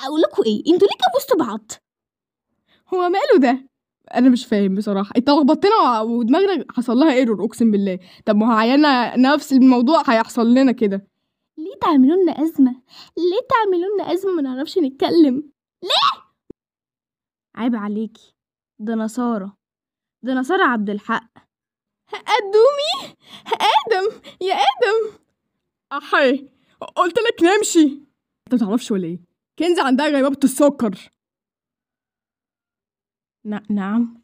اقول لكم ايه انتوا ليه كبستوا بعض هو ماله ده انا مش فاهم بصراحه انت لخبطتنا ودماغنا حصل لها ايرور اقسم بالله طب ما عيالنا نفس الموضوع هيحصل لنا كده ليه تعملوا لنا ازمه ليه تعملوا لنا ازمه ما نعرفش نتكلم ليه عيب عليكي ده نصارى ده نصارى عبد الحق قدومي ادم يا ادم احي قلت لك نمشي انت متعرفش ولا ايه كنز عندها غيبوبة السكر نعم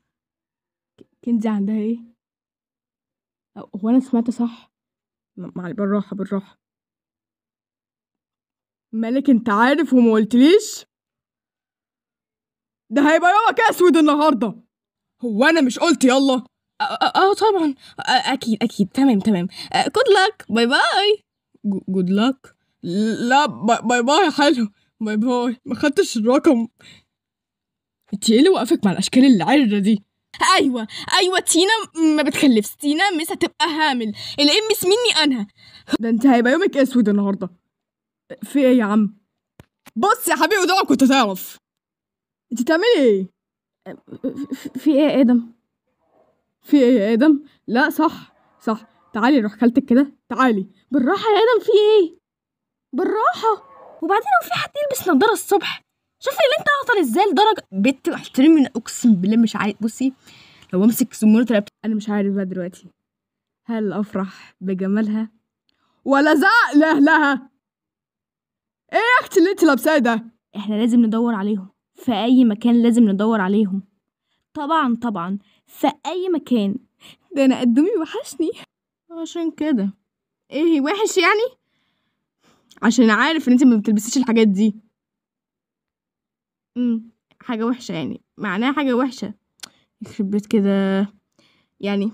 كنز عندها ايه هو انا سمعت صح مع بالراحه بالراحه مالك انت عارف وما قلتليش ده هيبقى يومك اسود النهارده هو انا مش قلت يلا اه طبعا اكيد اكيد تمام تمام جود لك باي باي جود لك لا باي باي حلو باي باي ما خدتش الرقم انت ايه اللي وقفك مع الاشكال العره دي ايوه ايوه تينا ما بتخلفش تينا مس هتبقى هامل الام مني انا ده انت هيبقى يومك اسود النهارده في ايه يا عم بص يا حبيبي ده كنت تعرف انت بتعملي ايه في ايه يا ادم في ايه يا ادم لا صح صح تعالي روح خالتك كده تعالي بالراحه يا ادم في ايه بالراحه وبعدين هو في حد يلبس نضاره الصبح شوفي اللي انت اعطل ازاي لدرجه بنت احترمي اقسم بالله مش عارف بصي لو امسك سمونه انا مش عارف بقى دلوقتي هل افرح بجمالها ولا زعق لاهلها ايه يا اختي اللي انت لابساه ده احنا لازم ندور عليهم في اي مكان لازم ندور عليهم طبعا طبعا في اي مكان ده انا قدومي وحشني عشان كده ايه وحش يعني عشان عارف إن أنتِ ما بتلبسيش الحاجات دي. إمم، حاجة وحشة يعني، معناها حاجة وحشة. يخرب بيت كده يعني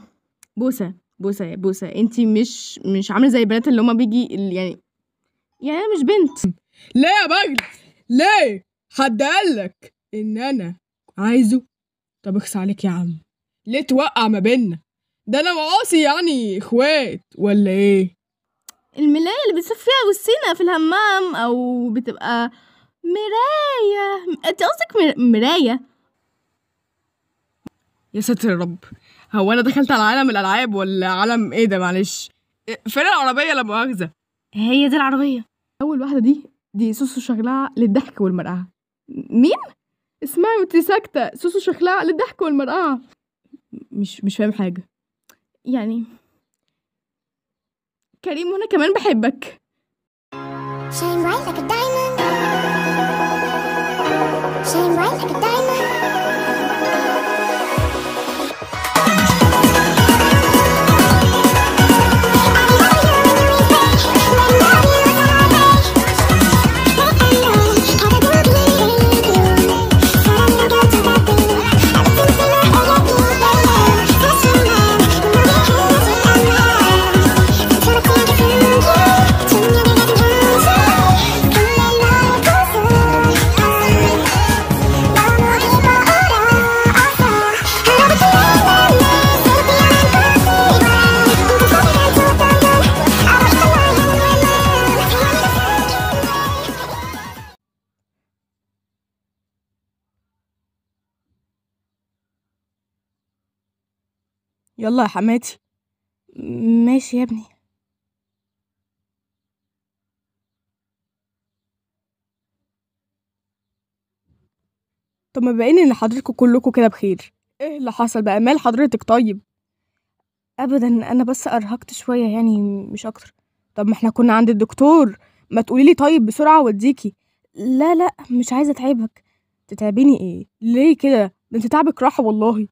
بوسة، بوسة يا بوسة أنتِ مش مش عاملة زي البنات اللي هما بيجي اللي يعني يعني أنا مش بنت. ليه يا بجد ليه؟ حد قال لك إن أنا عايزه؟ طَب اخس عليك يا عم، ليه توقّع ما بيننا؟ ده أنا معاصي يعني إخوات ولا إيه؟ الملاية اللي بتصف فيها وشنا في الهمام أو بتبقى مراية أنت قصدك مراية يا ساتر يا رب هو أنا دخلت على عالم الألعاب ولا عالم إيه ده معلش فين العربية لا مؤاخذة هي دي العربية أول واحدة دي دي سوسو شغلاء للضحك والمرقعة مين؟ اسمعي وانت ساكتة سوسو شغلها للضحك والمرقعة مش مش فاهم حاجة يعني كريم وانا كمان بحبك Shine bright like a diamond Shine bright like a diamond يلا يا حماتي ماشي يا ابني طب ما باين ان حضرتكوا كلكوا كده بخير ايه اللي حصل بقى مال حضرتك طيب ابدا انا بس ارهقت شويه يعني مش اكتر طب ما احنا كنا عند الدكتور ما تقولي لي طيب بسرعه وديكي لا لا مش عايزه اتعبك تتعبيني ايه ليه كده ده انت تعبك راحه والله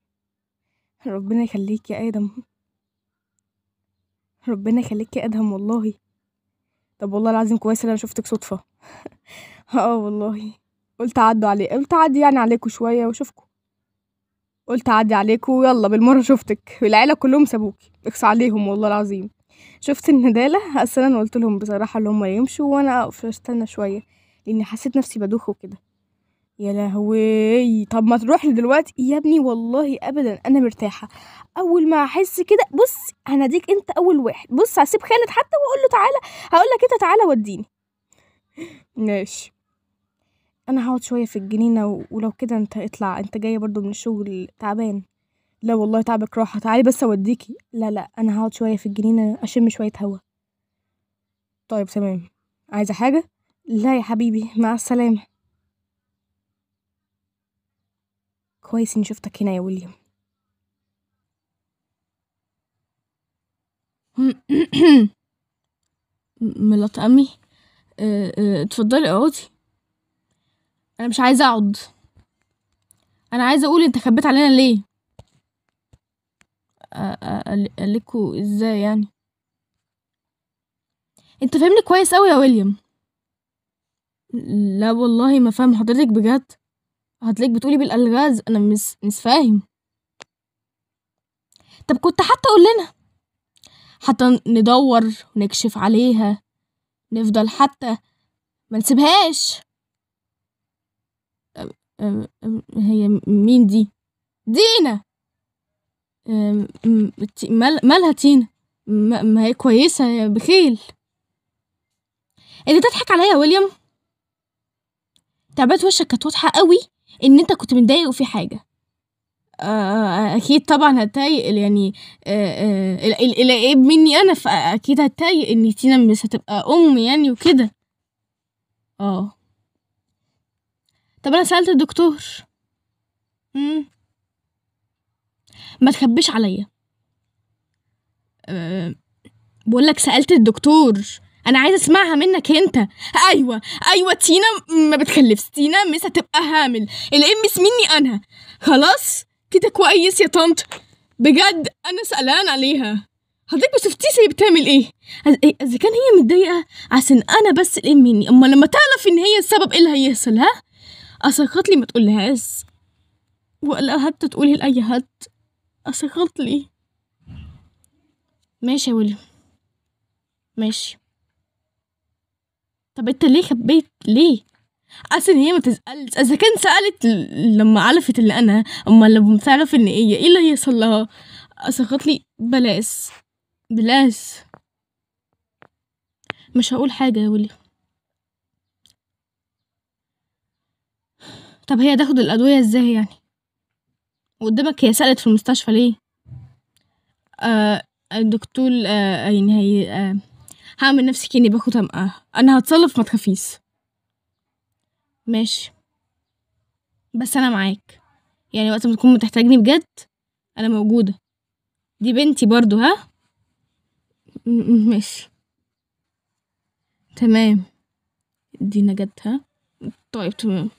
ربنا يخليك يا آدم ربنا يخليك يا ادهم والله طب والله العظيم كويس إن أنا شفتك صدفة اه والله قلت أعدوا عليه قلت أعدي يعني عليكوا شوية وأشوفكوا قلت أعدي عليكوا ويلا بالمرة شفتك العيلة كلهم سابوكي اقص عليهم والله العظيم شفت الندالة أصل أنا قلت لهم بصراحة اللي هما يمشوا وأنا أقف أستنى شوية لأني حسيت نفسي بدوخ وكده يا لهوي طب ما تروح لي دلوقتي يا ابني والله ابدا انا مرتاحه اول ما احس كده بص هناديك انت اول واحد بص هسيب خالد حتى واقول له تعالى هقول لك انت تعالى وديني ماشي انا هقعد شويه في الجنينه ولو كده انت اطلع انت جايه برضو من الشغل تعبان لا والله تعبك راحه تعالي بس اوديكي لا لا انا هقعد شويه في الجنينه اشم شويه هوا طيب تمام عايزه حاجه لا يا حبيبي مع السلامه كويس إني شفتك هنا يا ويليام مرات أمي اه اه اتفضلي اقعدي أنا مش عايزة أقعد أنا عايزة أقول أنت خبيت علينا ليه قالكوا إزاي يعني أنت فاهمني كويس أوي يا ويليام لا والله ما فاهم حضرتك بجد هتلاقيك بتقولي بالالغاز انا مش مش فاهم طب كنت حتى اقول لنا حتى ندور ونكشف عليها نفضل حتى ما نسيبهاش هي مين دي دينا مالها تينا ما هي كويسة يا بخيل انت إيه تضحك عليا يا ويليام تعبت وشك كانت واضحة قوي ان انت كنت متضايق وفي حاجه آه، آه، آه، اكيد طبعا هتضايق يعني العيب إيه، مني انا فاكيد هتضايق ان تينا مش هتبقى ام يعني وكده اه طب انا سالت الدكتور ما تخبيش عليا بقولك بقول لك سالت الدكتور انا عايزه اسمعها منك انت ايوه ايوه تينا ما بتخلفش تينا مس هتبقى هامل الام مني انا خلاص كده كويس يا طنط بجد انا سألان عليها حضرتك ما شفتيش هي بتعمل ايه, إيه، اذا كان هي متضايقه عشان انا بس الام مني اما لما تعرف ان هي السبب ايه اللي هيحصل ها اسرقت لي ما تقولهاش ولا حتى تقولي لاي حد اسرقت لي ماشي يا ويليام ماشي طب انت ليه خبيت ليه اصل هي ما تسالش اذا كان سالت لما عرفت اللي انا اما لما تعرف ان هي ايه اللي هيصل لها اسقط لي بلاش بلاش مش هقول حاجه يا ولي طب هي تاخد الادويه ازاي يعني قدامك هي سالت في المستشفى ليه آه الدكتور آه يعني هي آه هعمل نفسي كأني باخد همقه آه، أنا هتصلف ما تخافيش ماشي بس أنا معاك يعني وقت ما تكون بتحتاجني بجد أنا موجودة دي بنتي برضو ها ماشي تمام دي نجد ها طيب تمام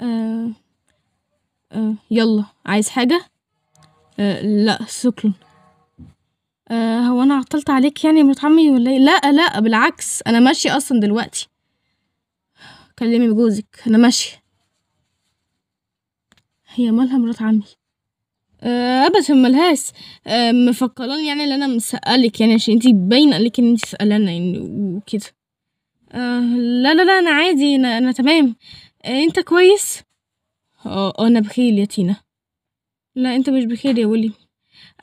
آه. آه. يلا عايز حاجة آه. لا شكرا آه، هو أنا عطّلت عليك يعني يا مرات عمي ولا إيه؟ لأ، لأ، بالعكس أنا ماشية أصلًا دلوقتي. كلّمي جوزِك، أنا ماشية. هي مالها مرات عمي؟ أه أبدًا مالهاش، آآ آه، مفكّراني يعني اللي أنا مسألك يعني عشان أنتِ باينه لك إن أنتِ سألانا يعني وكده. أه لا، لا، لأ، أنا عادي أنا أنا تمام. أه أنت كويس؟ آه، أنا بخير يا تينا. لأ، أنت مش بخير يا وِلّي.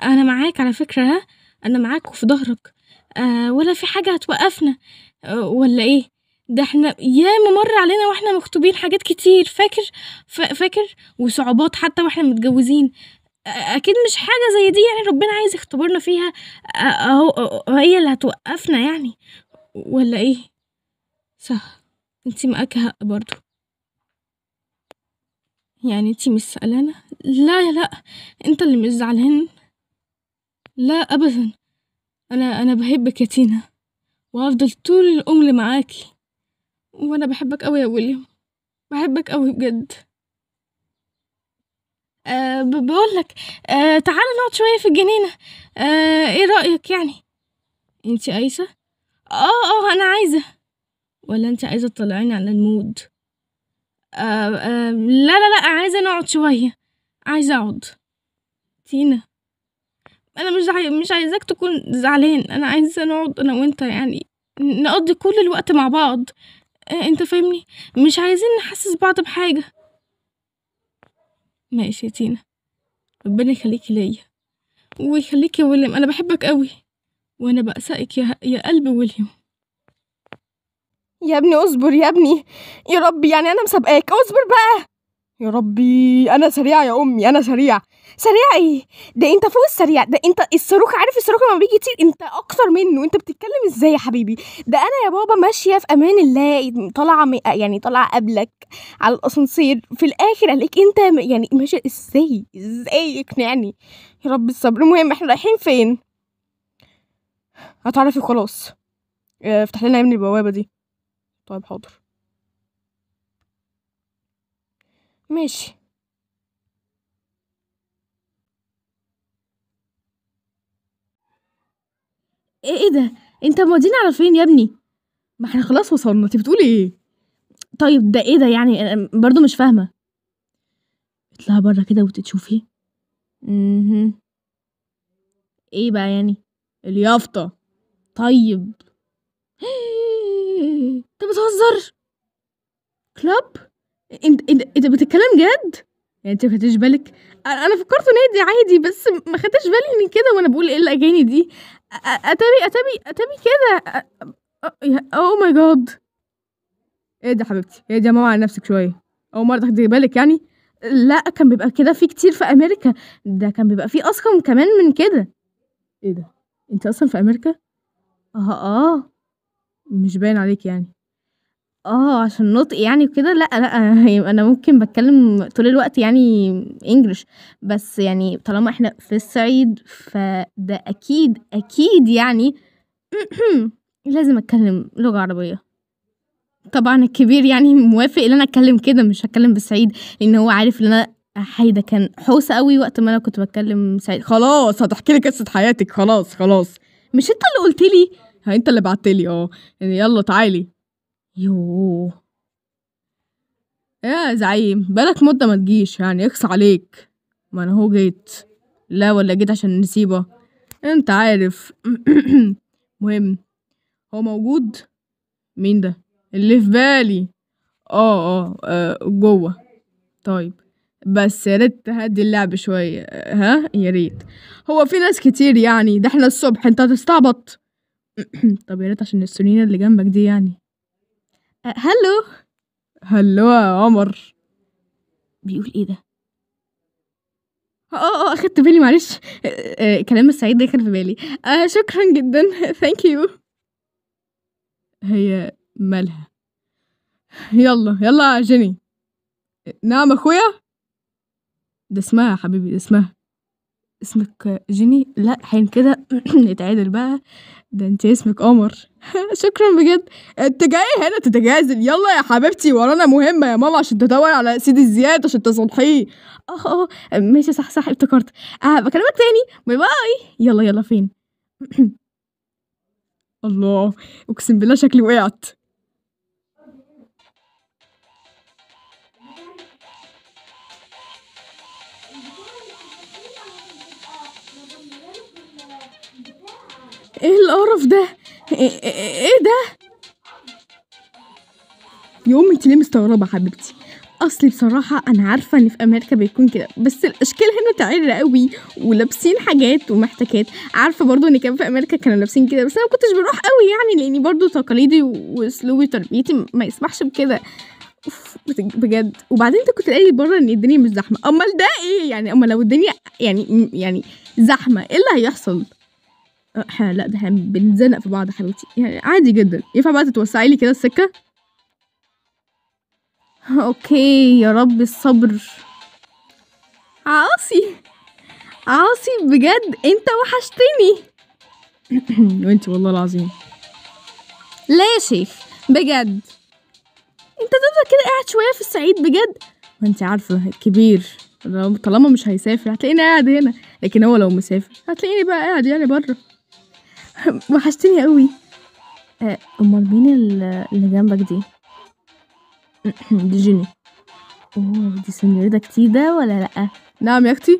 أنا معاك على فكرة، ها أنا معاك وفي ضهرك آه ولا في حاجة هتوقفنا آه ولا إيه ده احنا ياما مر علينا واحنا مخطوبين حاجات كتير فاكر فاكر وصعوبات حتى واحنا متجوزين اكيد مش حاجه زي دي يعني ربنا عايز يختبرنا فيها اهو هي اللي هتوقفنا يعني ولا ايه صح انتي معاك حق برضو يعني انتي مش سألانة لا لا انت اللي مش زعلان لا أبدا أنا أنا بحبك يا تينا وهفضل طول العمر معاكي وأنا بحبك أوي يا ويليام بحبك أوي بجد أه بقول لك أه تعالى نقعد شوية في الجنينة أه إيه رأيك يعني أنت عايزة آه آه أنا عايزة ولا أنت عايزة تطلعيني على المود أه أه لا لا لا عايزة نقعد شوية عايزة أقعد تينا انا مش عاي... مش عايزاك تكون زعلان انا عايزه نقعد انا وانت يعني نقضي كل الوقت مع بعض آه انت فاهمني مش عايزين نحسس بعض بحاجه ماشي يا تينا ربنا يخليكي ليا ويخليك يا ويليام انا بحبك قوي وانا بأسأك يا يا قلب ويليام يا ابني اصبر يا ابني يا ربي يعني انا مسابقاك اصبر بقى يا ربي انا سريعه يا امي انا سريعه سريعه ايه ده انت فوق السريع ده انت الصاروخ عارف الصاروخ لما بيجي يطير انت اكتر منه انت بتتكلم ازاي يا حبيبي ده انا يا بابا ماشيه في امان الله طالعه يعني طالعه قبلك على الاسانسير في الاخر عليك انت يعني ماشيه ازاي ازاي اقنعني يا رب الصبر المهم احنا رايحين فين هتعرفي خلاص آه، افتح لنا يا ابني البوابه دي طيب حاضر ماشي إيه إيه ده؟ أنت مودينا على فين يا ابني؟ ما إحنا خلاص وصلنا، أنتِ بتقولي إيه؟ طيب ده إيه ده يعني برضو برضه مش فاهمة. اطلعي برّه كده وتشوفي تشوفي. إيه بقى يعني؟ اليافطة. طيب. أنت بتهزر! كلاب؟ انت انت انت بتتكلم جد؟ يعني انت ما خدتش بالك؟ انا فكرت نادي عادي بس ما خدتش بالي من كده وانا بقول ايه الاغاني دي اتابي اتابي اتابي كده او ماي جاد ايه ده حبيبتي ايه ده ماما على نفسك شويه او مره تاخدي بالك يعني لا كان بيبقى كده في كتير في امريكا ده كان بيبقى في اصلا كمان من كده ايه ده انت اصلا في امريكا اه اه مش باين عليك يعني آه، عشان النطق يعني وكده لأ، لأ، أنا ممكن بتكلم طول الوقت يعني English بس يعني طالما إحنا في الصعيد فده أكيد، أكيد يعني لازم أتكلم لغة عربية. طبعًا الكبير يعني موافق إن أنا أتكلم كده مش هتكلم بالصعيدي، لإن هو عارف إن أنا حيدة ده كان حوسة أوي وقت ما أنا كنت بتكلم سعيد "خلاص هتحكي لي قصة حياتِك خلاص، خلاص." "مش أنت اللي قُلت لي؟" "أنت اللي بعت لي آه، يعني يلا تعالي." يوه! يا زعيم بقالك مدة ما تجيش يعني إكس عليك ما أنا هو جيت لا ولا جيت عشان نسيبه أنت عارف مهم هو موجود مين ده اللي في بالي آه آه, آه جوه طيب بس يا ريت تهدي اللعب شوية ها يا ريت هو في ناس كتير يعني ده احنا الصبح انت هتستعبط طب يا ريت عشان السنين اللي جنبك دي يعني هلو هلو يا عمر بيقول ايه ده اه اه, آه، اخدت بالي معلش آه، آه، كلام السعيد ده كان في بالي آه شكرا جدا ثانك يو هي مالها يلا يلا يا جيني نعم اخويا ده اسمها يا حبيبي ده اسمها اسمك جيني لا حين كده نتعادل بقى ده انت اسمك قمر شكرا بجد انت جاي هنا تتجازل يلا يا حبيبتي ورانا مهمه يا ماما عشان تدور على سيدي زياد عشان تصلحيه اه اه ماشي صح صح افتكرت اه بكلمك تاني باي باي يلا يلا فين الله اقسم بالله شكلي وقعت ايه القرف ده ايه, ايه-, ايه ده يوم انت ليه مستغربه حبيبتي اصلي بصراحه انا عارفه ان في امريكا بيكون كده بس الاشكال هنا تعير قوي ولابسين حاجات ومحتكات عارفه برضو ان كان في امريكا كانوا لابسين كده بس انا ما كنتش بروح قوي يعني لاني برضو تقاليدي واسلوبي تربيتي ما يسمحش بكده بجد وبعدين انت كنت قايل بره ان الدنيا مش زحمه امال ده ايه يعني امال لو الدنيا يعني يعني زحمه ايه اللي هيحصل احنا لا ده احنا بنتزنق في بعض حبيبتي يعني عادي جدا ينفع بقى تتوسعي لي كده السكه اوكي يا رب الصبر عاصي عاصي بجد انت وحشتني وانت والله العظيم لا يا شيخ بجد انت تفضل كده قاعد شويه في الصعيد بجد ما انت عارفه كبير طالما مش هيسافر هتلاقيني قاعد هنا لكن هو لو مسافر هتلاقيني بقى قاعد يعني بره وحشتني أوي. آه، امال مين اللي جنبك دي؟ دي جيني. أوه! دي سنيوريتا جديدة ولا لأ؟ نعم يا أختي؟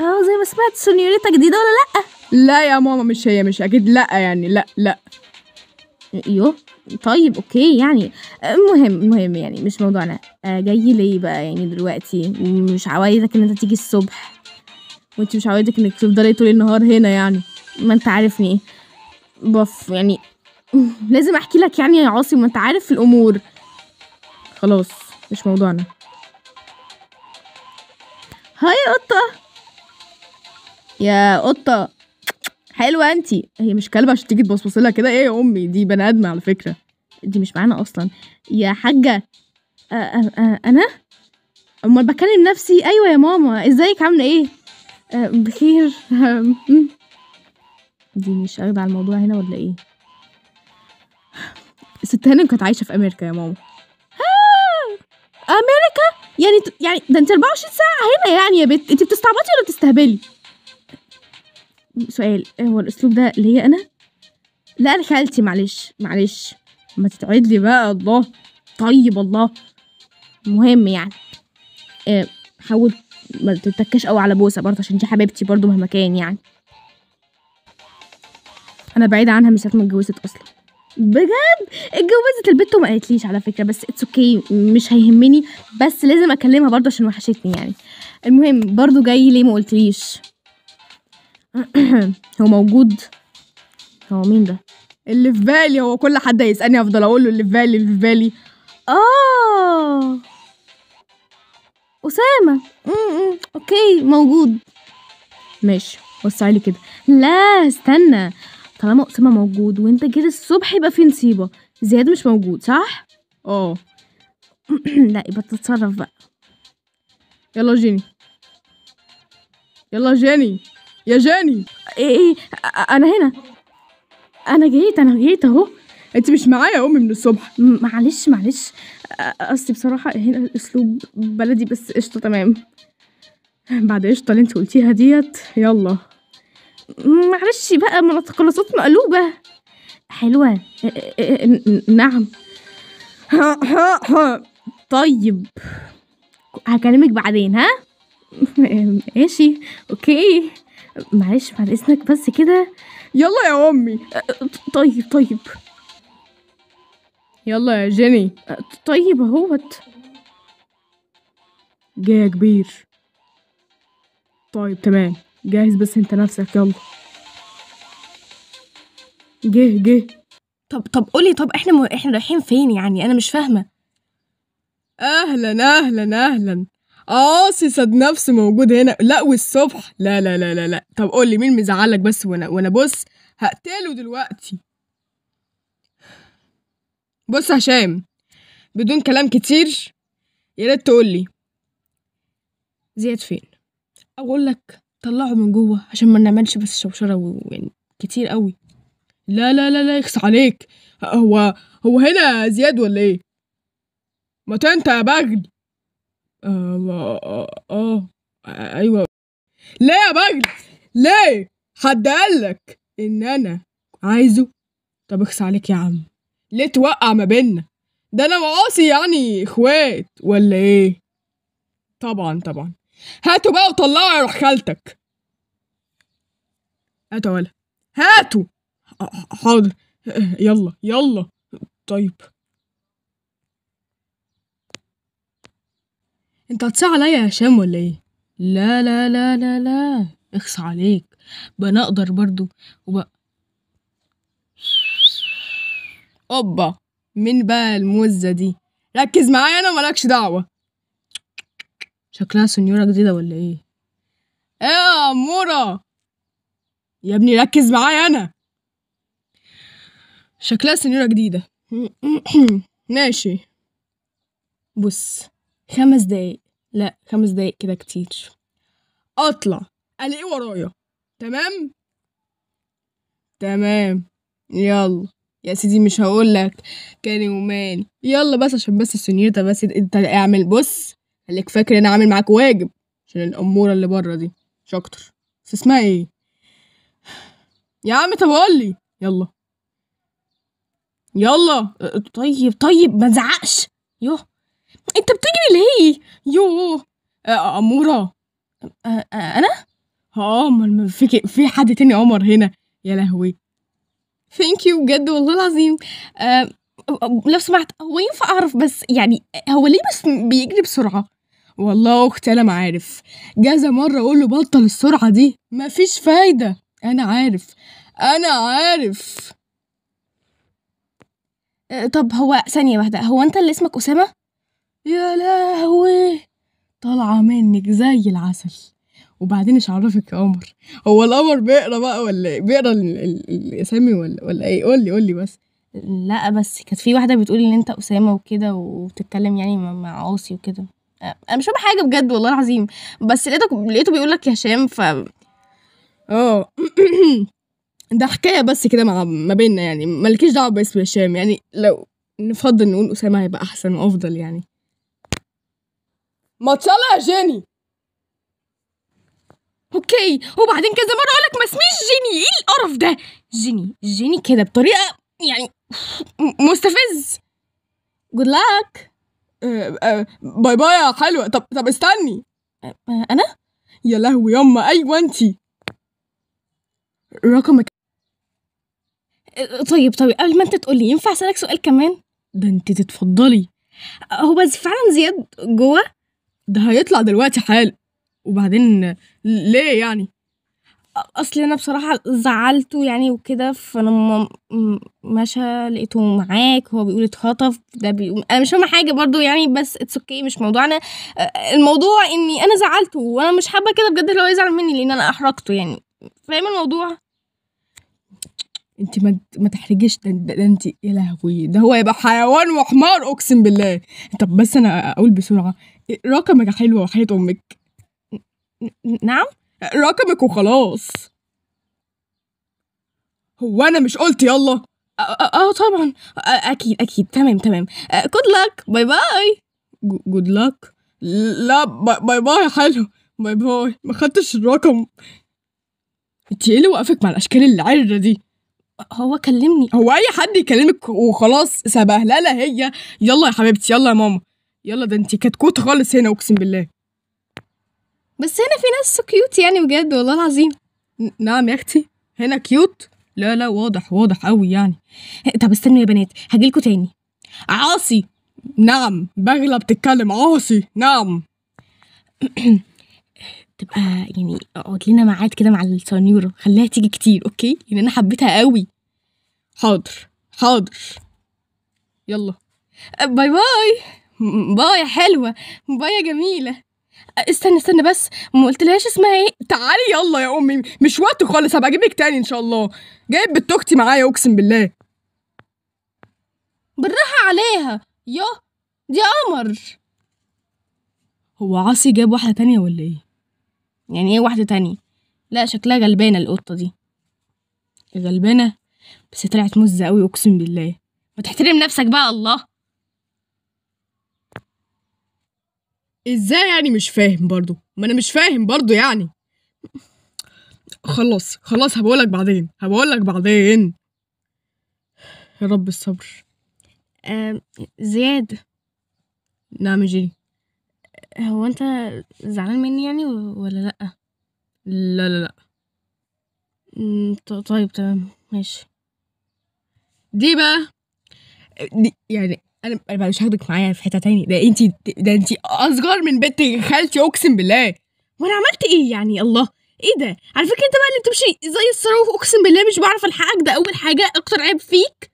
آه، زي ما سمعت سنيوريتا جديدة ولا لأ؟ لا يا ماما مش هي، مش أكيد لأ يعني، لأ، لأ. يوه! طيب أوكي يعني، المهم، المهم يعني مش موضوعنا، آه، جاي ليه بقى يعني دلوقتي؟ مش عوايزك إن أنت تيجي الصبح وأنتِ مش عوايزك إنِّك تفضلي طول النهار هنا يعني، ما أنت عارفني. ايه بف يعني لازم احكي لك يعني يا عاصم انت عارف الامور خلاص مش موضوعنا هاي قطة يا قطة حلوة انتي هي مش كلبة عشان تيجي تبصبص لها كده ايه يا امي دي بني ادم على فكرة دي مش معانا اصلا يا حاجة انا امال بكلم نفسي ايوه يا ماما ازيك عاملة ايه بخير دي مش قاعده على الموضوع هنا ولا ايه ست هانم كانت عايشة في أمريكا يا ماما آه! امريكا يعني يعني ده انت 24 ساعه هنا يعني يا بت انت بتستعبطي ولا بتستهبلي سؤال هو الاسلوب ده ليا انا لا انا خالتي معلش معلش ما تتعيد لي بقى الله طيب الله مهم يعني آه، حاول ما تتكش قوي على بوسه برضه عشان دي حبيبتي برضه مهما كان يعني انا بعيده عنها من ساعه ما اتجوزت اصلا بجد اتجوزت البت وما قالتليش على فكره بس اتس اوكي okay. مش هيهمني بس لازم اكلمها برضه عشان وحشتني يعني المهم برضه جاي ليه ما قلتليش هو موجود هو مين ده اللي في بالي هو كل حد هيسالني افضل اقول له اللي في بالي اللي في بالي اه اسامه اوكي موجود ماشي بصي علي كده لا استنى طالما أسامة موجود وانت جيت الصبح يبقى في نصيبة زياد مش موجود صح؟ اه لا يبقى تتصرف بقى يلا جيني يلا جيني يا جيني ايه ايه انا هنا انا جيت انا جيت اهو انت مش معايا يا امي من الصبح معلش معلش قصدي بصراحه هنا الاسلوب بلدي بس قشطه تمام بعد قشطه اللي انت قلتيها ديت يلا معلش بقى ما انا مقلوبة حلوة نعم طيب هكلمك بعدين ها ماشي اوكي معلش بعد اذنك بس كده يلا يا امي طيب طيب يلا يا جيني طيب اهوت جاي يا كبير طيب تمام جاهز بس انت نفسك يلا جه جه طب طب قولي طب احنا م... احنا رايحين فين يعني انا مش فاهمه اهلا اهلا اهلا اه صد نفسه موجود هنا لا والصبح لا لا لا لا لا طب قولي مين مزعلك بس وانا وانا بص هقتله دلوقتي بص هشام بدون كلام كتير يا ريت تقولي زياد فين اقول لك طلعه من جوه عشان ما نعملش بس شوشره ويعني كتير قوي لا لا لا لا يخص عليك هو هو هنا زياد ولا ايه ما انت يا بغل آه،, اه اه, آه. ايوه ليه يا بغل ليه حد قالك ان انا عايزه طب اخص عليك يا عم ليه توقع ما بينا ده انا وعاصي يعني اخوات ولا ايه طبعا طبعا هاتوا بقى وطلعوا يا روح خالتك هاتوا ولا هاتوا حاضر يلا يلا طيب انت هتصيع عليا يا هشام ولا ايه لا لا لا لا لا اخص عليك بقى اقدر برضو وبقى اوبا مين بقى الموزه دي ركز معايا انا مالكش دعوه شكلها سنيورة جديدة ولا ايه؟ ايه يا أمورة؟ يا ابني ركز معايا أنا شكلها سنيورة جديدة ماشي بص خمس دقايق لا خمس دقايق كده كتير أطلع ألاقيه ورايا تمام؟ تمام يلا يا سيدي مش هقولك كان ومال يلا بس عشان بس السنيورة بس انت اعمل بص خليك فاكر انا عامل معاك واجب عشان الاموره اللي بره دي مش اكتر بس اسمها ايه يا عم طب قول لي يلا يلا طيب طيب ما تزعقش يوه انت بتجري ليه يوه اموره انا اه امال في في حد تاني عمر هنا يا لهوي ثانك يو بجد والله العظيم لو سمحت هو ينفع اعرف بس يعني هو ليه بس بيجري بسرعه والله اختي انا ما عارف جازة مرة اقول له بطل السرعة دي مفيش فايدة انا عارف انا عارف أه، طب هو ثانية واحدة هو انت اللي اسمك اسامة يا لهوي طالعة منك زي العسل وبعدين اش عرفك يا قمر هو القمر بيقرا بقى ولا إيه؟ بيقرا الاسامي ولا ولا ايه قول لي قول لي بس لا بس كانت في واحده بتقول ان انت اسامه وكده وبتتكلم يعني مع عاصي وكده انا مش فاهمه حاجه بجد والله العظيم بس لقيته لقيته بيقول لك يا هشام ف اه ده حكايه بس كده مع ما بيننا يعني مالكيش دعوه باسم هشام يعني لو نفضل نقول اسامه هيبقى احسن وافضل يعني ما تصلى يا جيني اوكي وبعدين كذا مره اقول لك ما اسميش جيني ايه القرف ده جيني جيني كده بطريقه يعني مستفز جود لك آه، آه، باي باي يا حلوه طب طب استني انا يا لهوي يما ايوه انتي رقمك طيب طيب قبل ما انت تقولي ينفع اسالك سؤال كمان ده انت تتفضلي هو بس فعلا زياد جوه ده هيطلع دلوقتي حال وبعدين ليه يعني أصل أنا بصراحة زعّلته يعني وكده، فأنا م مشى لقيته معاك، هو بيقول اتخطف، ده بيقول أنا مش فاهمة حاجة برضه يعني بس اتس اوكي مش موضوعنا، الموضوع إني أنا زعّلته وأنا مش حابة كده بجد اللي هو يزعل منّي لإن أنا أحرجته يعني، فاهم الموضوع؟ أنتِ ما ما تحرجيش ده ده أنتِ يا لهوي! ده هو هيبقى حيوان وحمار أقسم بالله. طب بس أنا أقول بسرعة، رقمِك حلو وحياة أمِّك. نعم؟ رقمك وخلاص هو انا مش قلت يلا اه, آه،, آه،, آه، طبعا اكيد اكيد تمام تمام جود لك باي باي جود لك لا باي باي حلو باي باي ما خدتش الرقم انت ايه اللي وقفك مع الاشكال العره دي هو كلمني هو اي حد يكلمك وخلاص سبهلله هي يلا يا حبيبتي يلا يا ماما يلا ده انت كتكوت خالص هنا اقسم بالله بس هنا في ناس كيوت يعني بجد والله العظيم نعم يا اختي هنا كيوت لا لا واضح واضح قوي يعني طب استنوا يا بنات هجيلكوا تاني عاصي نعم بغلة بتتكلم عاصي نعم تبقى آه، يعني اقعد لنا ميعاد كده مع السنيورة خليها تيجي كتير اوكي لان يعني انا حبيتها قوي حاضر حاضر يلا آه، باي باي باي حلوة باي جميلة استنى استنى بس ما قلتلهاش اسمها ايه تعالي يلا يا امي مش وقت خالص هبقى اجيبك تاني ان شاء الله جايب بتوكتي معايا اقسم بالله بالراحه عليها يوه دي قمر هو عاصي جاب واحده تانية ولا ايه يعني ايه واحده تانية لا شكلها غلبانه القطه دي غلبانه بس طلعت مزه قوي اقسم بالله ما تحترم نفسك بقى الله ازاي يعني مش فاهم برضو ما انا مش فاهم برضو يعني خلاص خلاص هبقولك بعدين هبقولك بعدين يا رب الصبر زياد نعم يا هو انت زعلان مني يعني ولا لا لا لا لا طيب تمام ماشي دي بقى دي يعني انا انا مش هاخدك معايا في حته تاني ده انت ده انت اصغر من بنت خالتي اقسم بالله وانا عملت ايه يعني الله ايه ده على فكره انت بقى اللي بتمشي زي الصاروخ اقسم بالله مش بعرف الحقك ده اول حاجه اكتر عيب فيك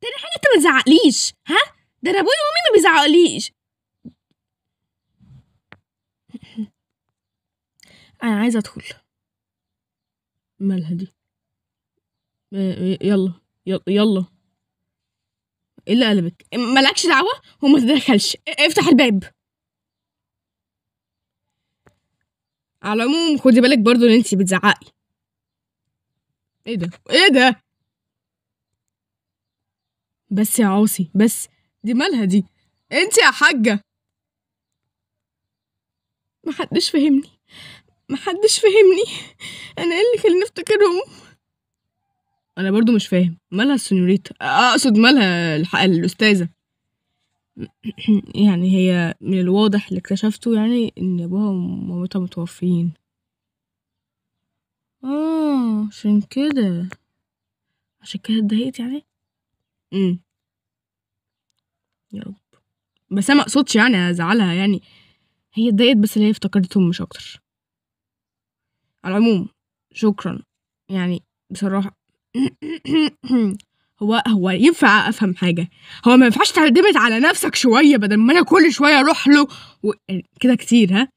تاني حاجه انت ما تزعقليش ها ده انا ابويا وامي ما بيزعقليش انا عايزه ادخل مالها دي آه، آه، يلا يلا يلا ايه اللي قلبك مالكش دعوه وما تدخلش افتح الباب على العموم خدي بالك برضو ان انت بتزعقي ايه ده ايه ده بس يا عاصي بس دي مالها دي انت يا حاجه محدش فهمني محدش فهمني انا ايه اللي خلاني افتكرهم أنا برضو مش فاهم مالها السنيوريتا أقصد مالها الأستاذة يعني هي من الواضح اللي اكتشفته يعني إن أبوها ومامتها متوفيين اه عشان كده عشان كده اتضايقت يعني امم يا رب بس انا مقصودش يعني ازعلها يعني هي اتضايقت بس اللي هي افتكرتهم مش اكتر على العموم شكرا يعني بصراحه هو هو ينفع افهم حاجه هو ما ينفعش تعتمد على نفسك شويه بدل ما انا كل شويه اروح له و... يعني كده كتير ها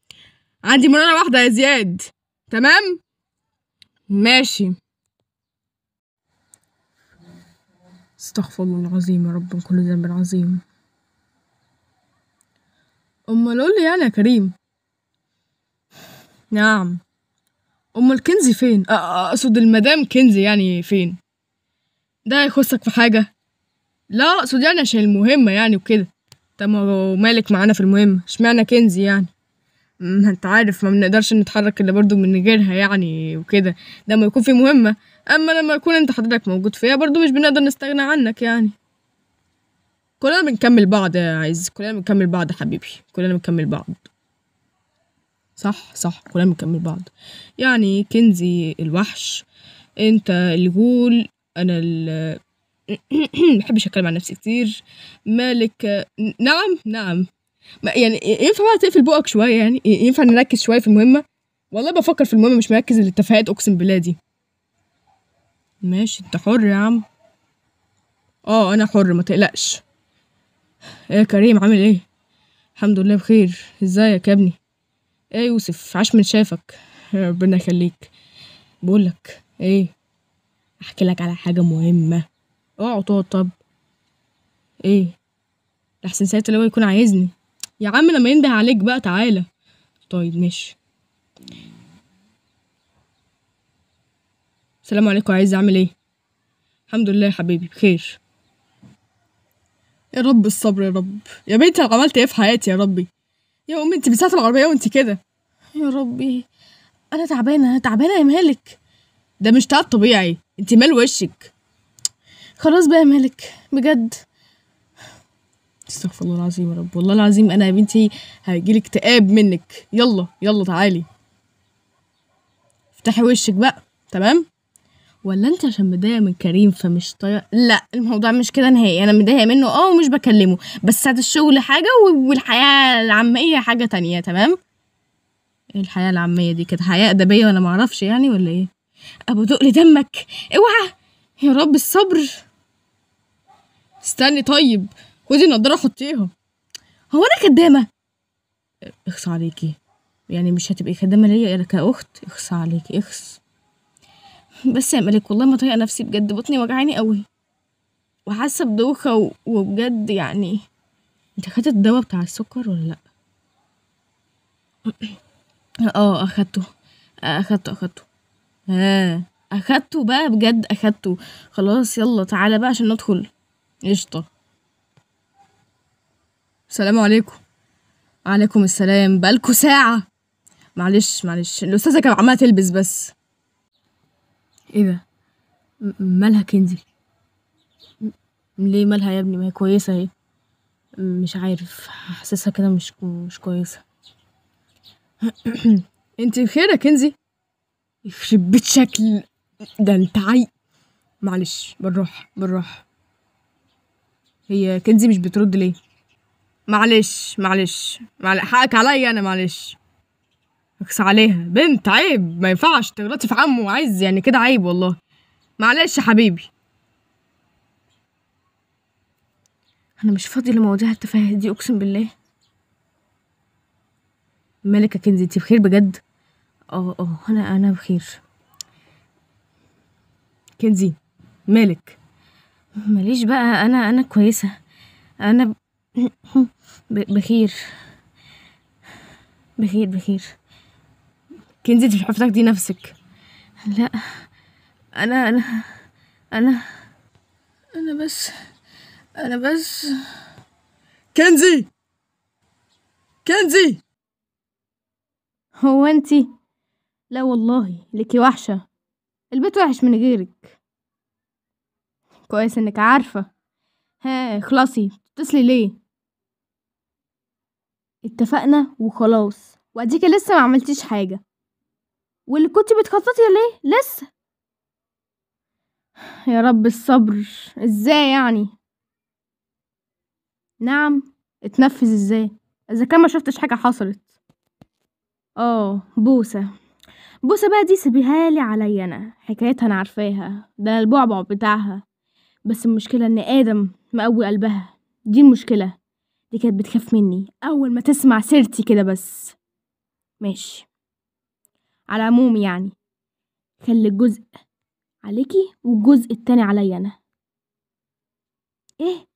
عندي مرونه واحده يا زياد تمام ماشي استغفر الله العظيم يا رب كل ذنب عظيم امال قول لي يعني يا كريم نعم أمال كنزي فين؟ أقصد المدام كنزي يعني فين؟ ده يخصك في حاجة؟ لا أقصد يعني عشان المهمة يعني وكده طب ما هو مالك معانا في المهمة اشمعنى كنزي يعني؟ ما انت عارف ما بنقدرش نتحرك الا برضه من غيرها يعني وكده لما يكون في مهمه اما لما يكون انت حضرتك موجود فيها برضه مش بنقدر نستغنى عنك يعني كلنا بنكمل بعض يا عايز كلنا بنكمل بعض يا حبيبي كلنا بنكمل بعض صح صح كلنا بنكمل بعض يعني كنزي الوحش انت الغول انا ال محبش اتكلم عن نفسي كتير مالك نعم نعم يعني ينفع بقى تقفل بقك شويه يعني ينفع نركز شويه في المهمه والله بفكر في المهمه مش مركز الاتفاقات اقسم بالله دي ماشي انت حر يا عم اه انا حر ما تقلقش ايه يا كريم عامل ايه الحمد لله بخير ازيك يا ابني ايه يوسف عاش من شافك ربنا يخليك بقولك ايه احكي لك على حاجه مهمه اوعى تقعد طب ايه لحسن ساعتها اللي هو يكون عايزني يا عم لما ينده عليك بقى تعالى طيب ماشي السلام عليكم عايز اعمل ايه الحمد لله يا حبيبي بخير يا رب الصبر يا رب يا بنتي عملت ايه في حياتي يا ربي يا أمي أنت من العربية وأنت كده يا ربي أنا تعبانة تعبانة يا مالك ده مش تعب طبيعي أنت مال وشك خلاص بقى يا مالك بجد استغفر الله العظيم يا رب والله العظيم أنا يا بنتي هيجيلي اكتئاب منك يلا يلا تعالي افتحي وشك بقى تمام ولا انت عشان متضايقه من كريم فمش طايق لا الموضوع مش كده نهائي انا متضايقه منه اه ومش بكلمه بس ساعه الشغل حاجه والحياه العاميه حاجه تانية تمام ايه الحياه العاميه دي كانت حياه ادبيه وانا معرفش يعني ولا ايه ابو دقل دمك اوعى يا رب الصبر استني طيب خدي النضاره حطيها هو انا كدامه اخص عليكي يعني مش هتبقي خدامه ليا كاخت اخص عليكي اخص بس يا ملك والله ما طايقة نفسي بجد بطني وجعاني قوي وحاسة بدوخة و... وبجد يعني انت خدت الدواء بتاع السكر ولا لأ؟ آه،, اه اخدته اخدته اخدته ها اخدته بقى بجد اخدته خلاص يلا تعالى بقى عشان ندخل قشطة السلام عليكم عليكم السلام بقالكوا ساعة معلش معلش الأستاذة كانت عمالة تلبس بس ايه ده مالها كنزي ليه مالها يا ابني ما هي كويسه اهي مش عارف حاسسها كده مش مش كويسه انت بخير يا كنزي يخرب بيت شكل ده انت عي معلش بالراحه بالراحه هي كنزي مش بترد ليه معلش معلش معلش حقك عليا انا معلش اخس عليها بنت عيب ما ينفعش تغلطي في عمه وعز يعني كده عيب والله معلش يا حبيبي انا مش فاضيه لمواضيع التفاهه دي اقسم بالله مالك يا كنزي انتي بخير بجد اه اه انا انا بخير كنزي مالك ماليش بقى انا انا كويسه انا بخير بخير بخير كنزي في حفرتك دي نفسك لا أنا أنا أنا أنا بس أنا بس كنزي كنزي هو انتي لا والله ليكي وحشة البيت وحش من غيرك كويس انك عارفة ها اخلصي تتصلي ليه اتفقنا وخلاص واديكي لسه ما عملتيش حاجة واللي كنت بتخططي ليه لسه يا رب الصبر ازاي يعني نعم اتنفذ ازاي اذا كان ما شفتش حاجه حصلت اه بوسه بوسه بقى دي سيبيها لي عليا انا حكايتها انا عارفاها ده البعبع بتاعها بس المشكله ان ادم مقوي قلبها دي المشكله دي كانت بتخاف مني اول ما تسمع سيرتي كده بس ماشي على العموم يعني خلي الجزء عليكي والجزء التاني عليا أنا إيه؟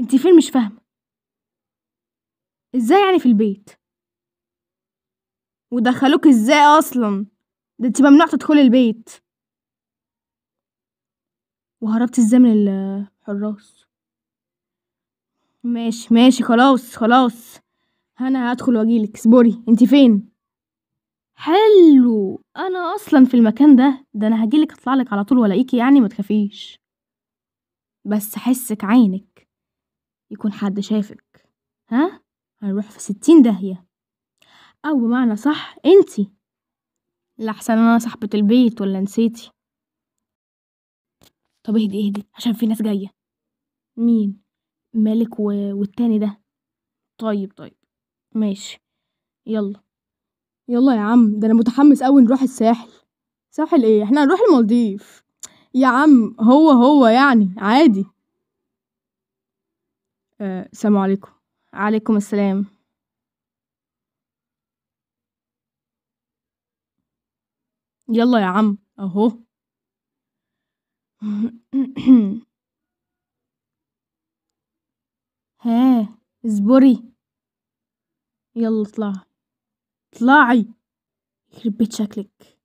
انتي فين مش فاهمة ازاي يعني في البيت ودخلوك ازاي اصلا ده انتي ممنوع تدخلي البيت وهربت ازاي من الحراس ماشي ماشي خلاص خلاص انا هدخل واجيلك اصبري انتي فين حلو، أنا أصلًا في المكان ده، ده أنا هجيلك اطلعلك أطلع لِك على طول والاقيكي يعني ما تخافيش. بس حسِّك عينك يكون حد شافِك، ها، هنروح في ستين داهية، أو بمعنى صح انتي لأحسن أنا صاحبة البيت ولا نسيتي طب اهدي، اهدي عشان في ناس جاية. مين؟ مالك و والتاني ده. طيب، طيب، ماشي، يلا يلا يا عم ده انا متحمس قوي نروح الساحل ساحل ايه احنا هنروح المالديف يا عم هو هو يعني عادي آه، السلام عليكم عليكم السلام يلا يا عم اهو ها اصبري يلا اطلعي اطلعي يخرب بيت شكلك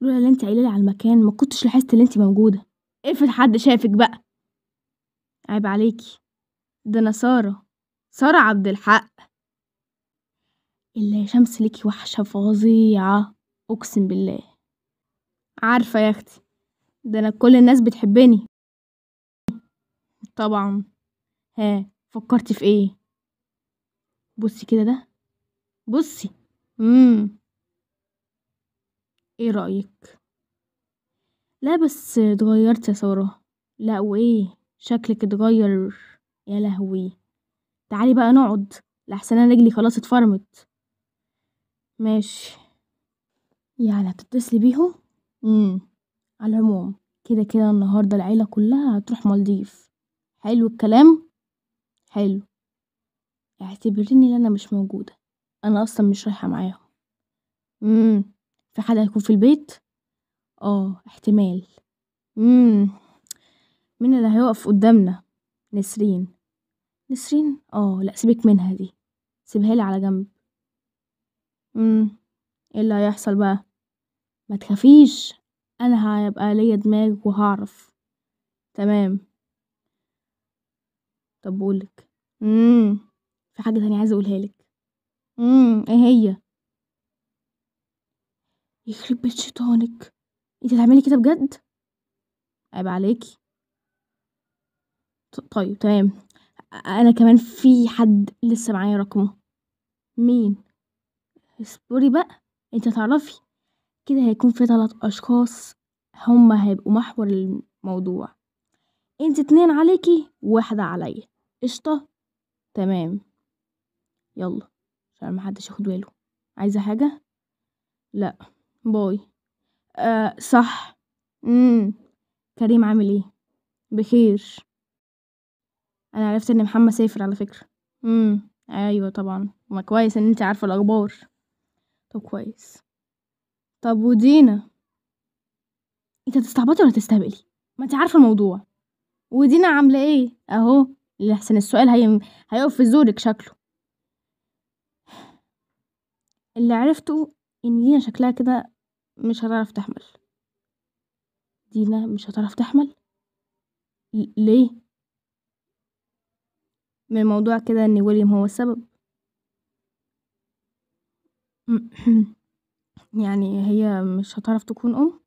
لولا اللي انت قايله على المكان ما كنتش لاحظت ان انت موجوده افرض حد شافك بقى عيب عليكي ده انا ساره ساره عبد الحق اللي شمس ليكي وحشه فظيعه اقسم بالله عارفه يا اختي ده انا كل الناس بتحبني طبعا ها فكرتي في ايه بصي كده ده بصي مم. إيه رأيِك؟ لأ بس اتغيّرت يا سارة، لأ وإيه، شكلِك اتغيّر، يا لهوي! تعالي بقى نقعد، لحسن أنا رجلي خلاص اتفرمت. ماشي. يعني هتتصلي بيهم؟ إمم. على العموم، كده كده النهارده العيلة كلها هتروح مالديف، حلو الكلام؟ حلو. اعتبريني إن أنا مش موجودة. أنا أصلًا مش رايحة معاهم، إمم، في حد هيكون في البيت؟ آه، احتمال، إمم، مين اللي هيقف قدامنا؟ نسرين، نسرين؟ آه، لأ سيبِك منها دي، سيبها لي على جنب، إمم، إيه اللي هيحصل بقى؟ متخافيش أنا هيبقى ليّا دماغ وهعرف تمام. طب بقولك إمم، في حاجة تانية عايزة أقولها لِك. إمم، إيه هي؟ يخرب بيت شيطانِك! أنتِ تعملي كده بجد؟ عيب عليكي طيب تمام، أنا كمان في حد لسه معايا رقمه. مين؟ اصبري بقى، أنتِ هتعرفي، كده هيكون في ثلاث أشخاص هما هيبقوا محور الموضوع، أنتِ اتنين عليكي وواحده عليّا، قشطة؟ تمام، يلا عشان محدش ياخد باله عايزة حاجة لا باي آه صح مم. كريم عامل ايه بخير انا عرفت ان محمد سافر على فكرة امم ايوه طبعا ما كويس ان انت عارفة الاخبار طب كويس طب ودينا انت هتستعبطي ولا تستهبلي ما انت عارفه الموضوع ودينا عامله ايه اهو لحسن السؤال هي... هيقف في زورك شكله اللي عرفته إن دينا شكلها كده مش هتعرف تحمل دينا مش هتعرف تحمل ليه من موضوع كده إن ويليام هو السبب يعني هي مش هتعرف تكون أم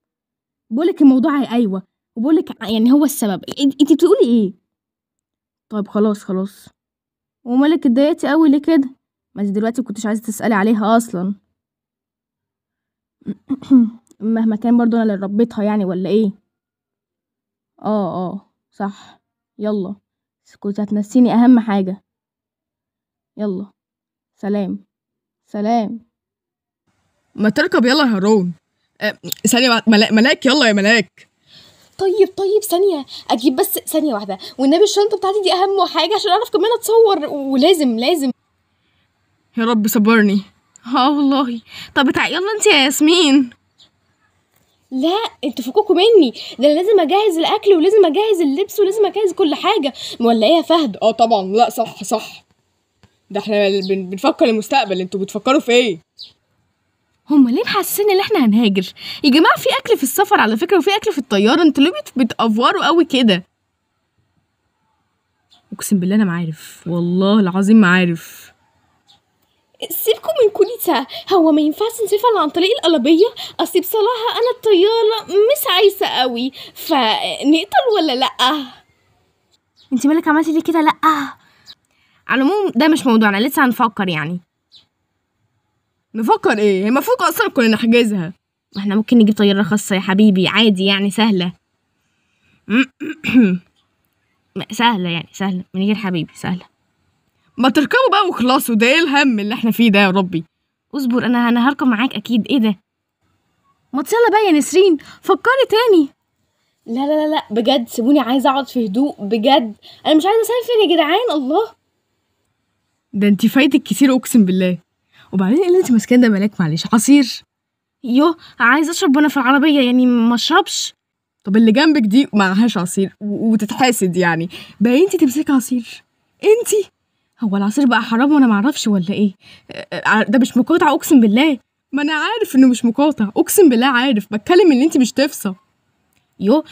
بقولك الموضوع هي- أيوة وبقولك يعني هو السبب انت انت بتقولي ايه طيب خلاص خلاص ومالك اتضايقتي قوي ليه كده ما انت دلوقتي كنتش عايزة تسألي عليها أصلا مهما كان برضه أنا اللي ربيتها يعني ولا إيه؟ آه آه صح يلا كنت هتنسيني أهم حاجة يلا سلام سلام ما تركب يلا يا هارون آه، ثانية أه ملاك يلا يا ملاك طيب طيب ثانية أجيب بس ثانية واحدة والنبي الشنطة بتاعتي دي أهم حاجة عشان أعرف كمان أتصور ولازم لازم يا رب صبرني اه والله طب تعالي يلا انت يا ياسمين لا انتوا فكوكوا مني ده انا لازم اجهز الاكل ولازم اجهز اللبس ولازم اجهز كل حاجه ولا ايه يا فهد اه طبعا لا صح صح ده احنا بنفكر المستقبل انتوا بتفكروا في ايه هما ليه محسسين ان احنا هنهاجر يا جماعه في اكل في السفر على فكره وفي اكل في الطياره انتوا ليه بتافوروا قوي كده اقسم بالله انا ما عارف والله العظيم ما عارف سيبكم من كل ده هو ما ينفعش نسافر عن طريق القلبية اصل بصراحة انا الطيارة مش عايزة قوي فنقتل ولا لأ انت مالك عملتي لي كده لأ على العموم ده مش موضوعنا لسه هنفكر يعني نفكر ايه هي المفروض اصلا كنا نحجزها ما احنا ممكن نجيب طيارة خاصة يا حبيبي عادي يعني سهلة سهلة يعني سهلة من غير حبيبي سهلة ما تركبوا بقى وخلصوا ده ايه الهم اللي احنا فيه ده يا ربي اصبر انا هنهاركم معاك اكيد ايه ده ما تصلى بقى يا نسرين فكري تاني لا لا لا بجد سيبوني عايزه اقعد في هدوء بجد انا مش عايزه اسافر يا جدعان الله ده انت فايتك كتير اقسم بالله وبعدين إيه اللي انت ماسكاه ده ملاك معلش عصير يوه عايزه اشرب وانا في العربيه يعني ما اشربش طب اللي جنبك دي معهاش عصير وتتحاسد يعني بقى انت تمسكي عصير انتي هو العصير بقى حرام وانا معرفش ولا ايه ده مش مقاطع اقسم بالله ما انا عارف انه مش مقاطع اقسم بالله عارف بتكلم ان انت مش تفصى يو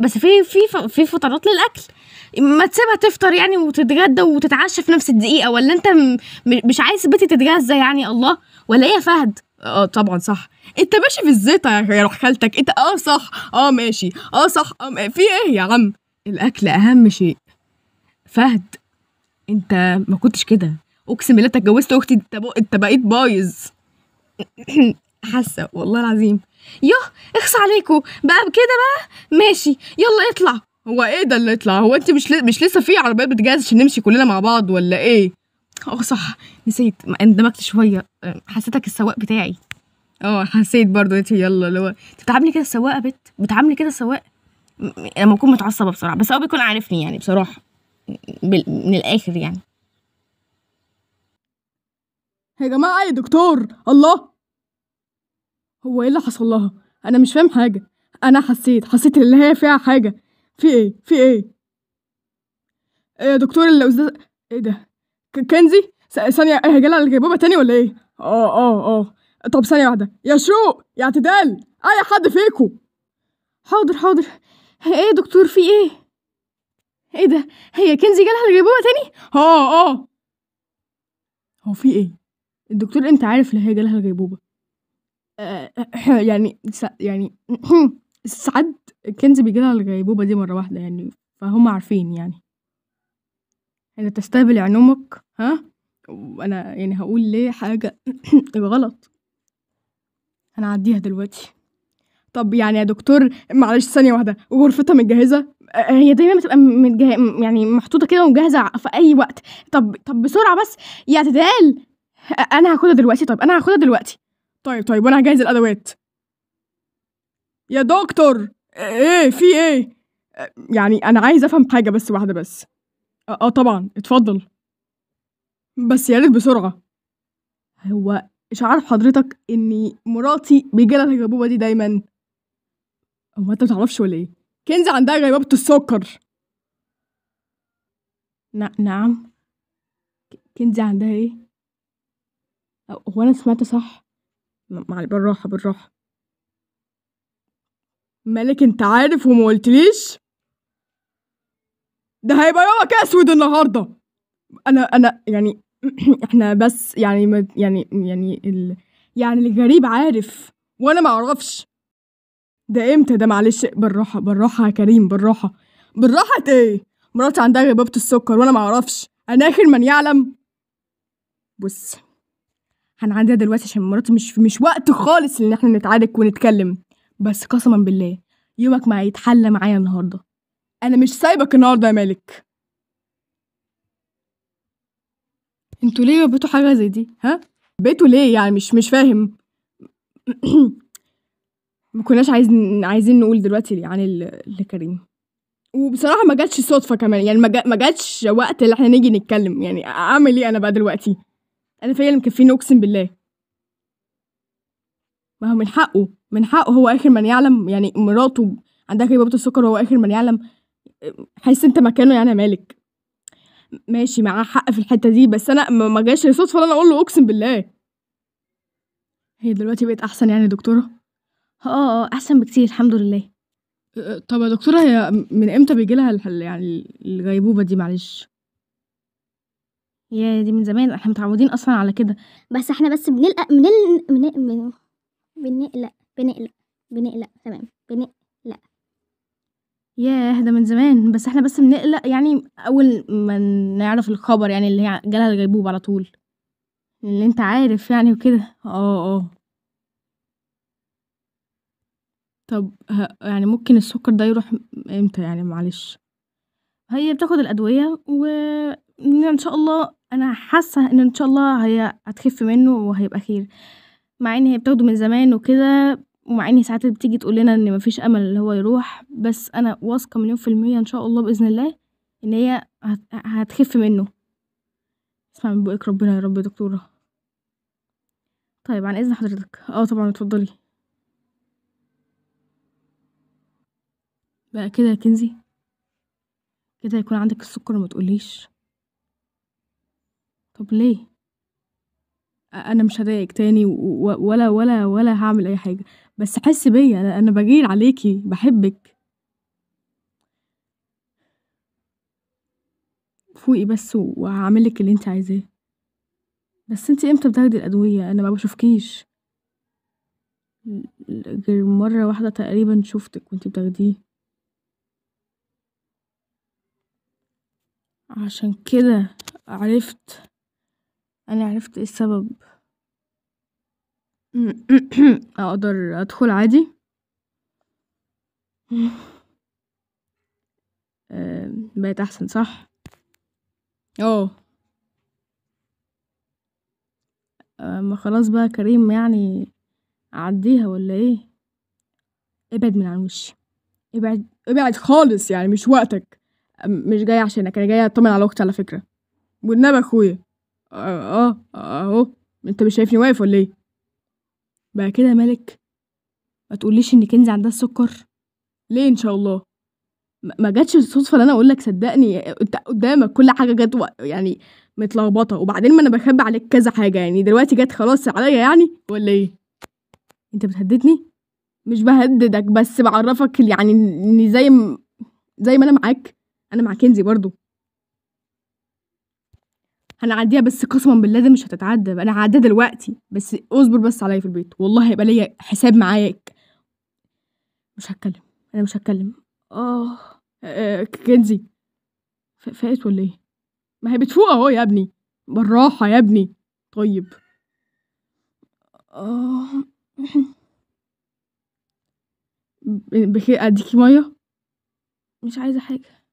بس في في في فترات للاكل ما تسيبها تفطر يعني وتتغدى وتتعشى في نفس الدقيقه ولا انت مش عايز بيتي تتغذى يعني الله ولا ايه يا فهد اه طبعا صح انت ماشي في الزيطه يا روح خالتك انت اه صح اه ماشي اه صح آه في ايه يا عم الاكل اهم شيء فهد أنت ما كنتش كده أقسم بالله أنت اتجوزت أختي أنت أنت بقيت بايظ حاسة والله العظيم يه اخص عليكو بقى كده بقى ماشي يلا اطلع هو ايه ده اللي يطلع هو انت مش ل... مش لسه في عربيات بتجهز عشان نمشي كلنا مع بعض ولا ايه اه صح نسيت اندمجت شويه حسيتك السواق بتاعي اه حسيت برضه انت يلا اللي هو انت بتعاملي كده السواقه بت بتعاملي كده السواق لما اكون متعصبه بصراحه بس هو بيكون عارفني يعني بصراحه من الاخر يعني يا جماعه يا دكتور الله هو ايه اللي حصل لها انا مش فاهم حاجه انا حسيت حسيت اللي هي فيها حاجه في ايه في ايه, إيه يا دكتور الاستاذ ايه ده كنزي ثانيه هيجيلها الجيبوبة تاني ولا ايه اه اه اه طب ثانيه واحده يا شوق يا اعتدال اي حد فيكم حاضر حاضر ايه يا دكتور في ايه ايه ده هي كنزي جالها الغيبوبة تاني اه اه هو في ايه الدكتور انت عارف اللي هي جالها الغيبوبة آه, آه، يعني سا يعني ساعات كنزي بيجيلها الغيبوبة دي مرة واحدة يعني فهم عارفين يعني انت تستهبل عنومك ها وانا يعني هقول ليه حاجة غلط هنعديها دلوقتي طب يعني يا دكتور معلش ثانية واحدة وغرفتها متجهزة؟ هي دايما بتبقى متجه... يعني محطوطة كده ومجهزة في أي وقت طب طب بسرعة بس يا تتقال أنا هاخدها دلوقتي طيب أنا هاخدها دلوقتي طيب طيب وأنا هجهز الأدوات يا دكتور إيه في إيه؟ يعني أنا عايز أفهم حاجة بس واحدة بس اه طبعا اتفضل بس يا ريت بسرعة هو مش عارف حضرتك إني مراتي بيجيلها الغبوبة دي دايما هو انت متعرفش ولا ايه كنز عندها غيبوبة السكر نعم كنز عندها ايه هو انا سمعت صح مع بالراحة بالراحة مالك انت عارف وما قلتليش ده هيبقى يومك اسود النهارده انا انا يعني احنا بس يعني يعني يعني ال يعني الغريب عارف وانا ما اعرفش ده امتى ده معلش بالراحة بالراحة يا كريم بالراحة بالراحة ايه مراتي عندها غيبوبة السكر وانا معرفش انا اخر من يعلم بص هنعديها دلوقتي عشان مراتي مش مش وقت خالص ان احنا نتعارك ونتكلم بس قسما بالله يومك ما هيتحلى معايا النهارده انا مش سايبك النهارده يا مالك انتوا ليه بيتوا حاجه زي دي ها بيتوا ليه يعني مش مش فاهم ما كناش عايزين عايزين نقول دلوقتي عن لكريم وبصراحه ما جاتش صدفه كمان يعني ما جاتش وقت اللي احنا نيجي نتكلم يعني اعمل ايه انا بقى دلوقتي انا فيا اللي مكفيني اقسم بالله ما هو من حقه من حقه هو اخر من يعلم يعني مراته عندها كبابة السكر هو اخر من يعلم حس انت مكانه يعني مالك ماشي معاه حق في الحته دي بس انا ما جاش صدفه انا اقول له اقسم بالله هي دلوقتي بقت احسن يعني دكتوره آه، آه، أحسن بكتير الحمد لله. طب يا دكتورة هي من إمتى بيجي لها يعني الغيبوبة دي معلش؟ ياه! دي من زمان، إحنا متعودين أصلًا على كده. بس إحنا بس بنلقى بنل بن من بنقلق، بنقلق، بنقلق، تمام، بنقلق. ياه! ده من زمان، بس إحنا بس بنقلق يعني أول ما نعرف الخبر يعني اللي هي جالها الغيبوبة على طول. اللي أنت عارف يعني وكده، آه، آه. طب ه يعني ممكن السكر ده يروح إمتى يعني معلش؟ هي بتاخد الأدوية و إن إن شاء الله أنا حاسة إن إن شاء الله هي هتخف منّه وهيبقى خير، مع إن هي بتاخده من زمان وكده، ومع إن ساعات بتيجي تقول لنا إن مفيش أمل إن هو يروح، بس أنا واثقة مليون في المِيّة إن شاء الله بإذن الله إن هي هتخف منّه. اسمع من بُقِّك ربنا يا رب يا دكتورة. طيب عن إذن حضرتك، آه طبعًا اتفضلي. بقى كده يا كنزي كده هيكون عندك السكر وما تقوليش طب ليه انا مش هضايقك تاني ولا ولا ولا هعمل اي حاجه بس حسي بيا انا, بجيل عليكي بحبك فوقي بس وهعملك اللي انت عايزاه بس انت امتى بتاخدي الادويه انا ما بشوفكيش غير مره واحده تقريبا شفتك وانت بتاخديه عشان كده عرفت انا عرفت ايه السبب اقدر ادخل عادي آه، بقت احسن صح اه ما خلاص بقى كريم يعني اعديها ولا ايه ابعد من عن وشي ابعد ابعد خالص يعني مش وقتك مش جاية عشانك أنا جاية أطمن على أختي على فكرة والنبي أخويا آه, آه،, آه، أهو أنت مش شايفني واقف ولا إيه؟ بقى كده يا مالك ما تقوليش إن كنزي عندها السكر ليه إن شاء الله ما جاتش الصدفة اللي أنا أقول لك صدقني أنت قدامك كل حاجة جت يعني متلخبطة وبعدين ما أنا بخبي عليك كذا حاجة يعني دلوقتي جت خلاص عليا يعني ولا إيه؟ أنت بتهددني؟ مش بهددك بس بعرفك يعني إن زي زي ما أنا معاك انا مع كنزي برضو هنعديها بس قسما بالله مش هتتعدى انا هعديها دلوقتي بس اصبر بس عليا في البيت والله هيبقى ليا حساب معاك مش هتكلم انا مش هتكلم اه, آه، كنزي فاقت ولا ايه ما هي بتفوق اهو يا ابني بالراحه يا ابني طيب اه اديكي ميه مش عايزه حاجه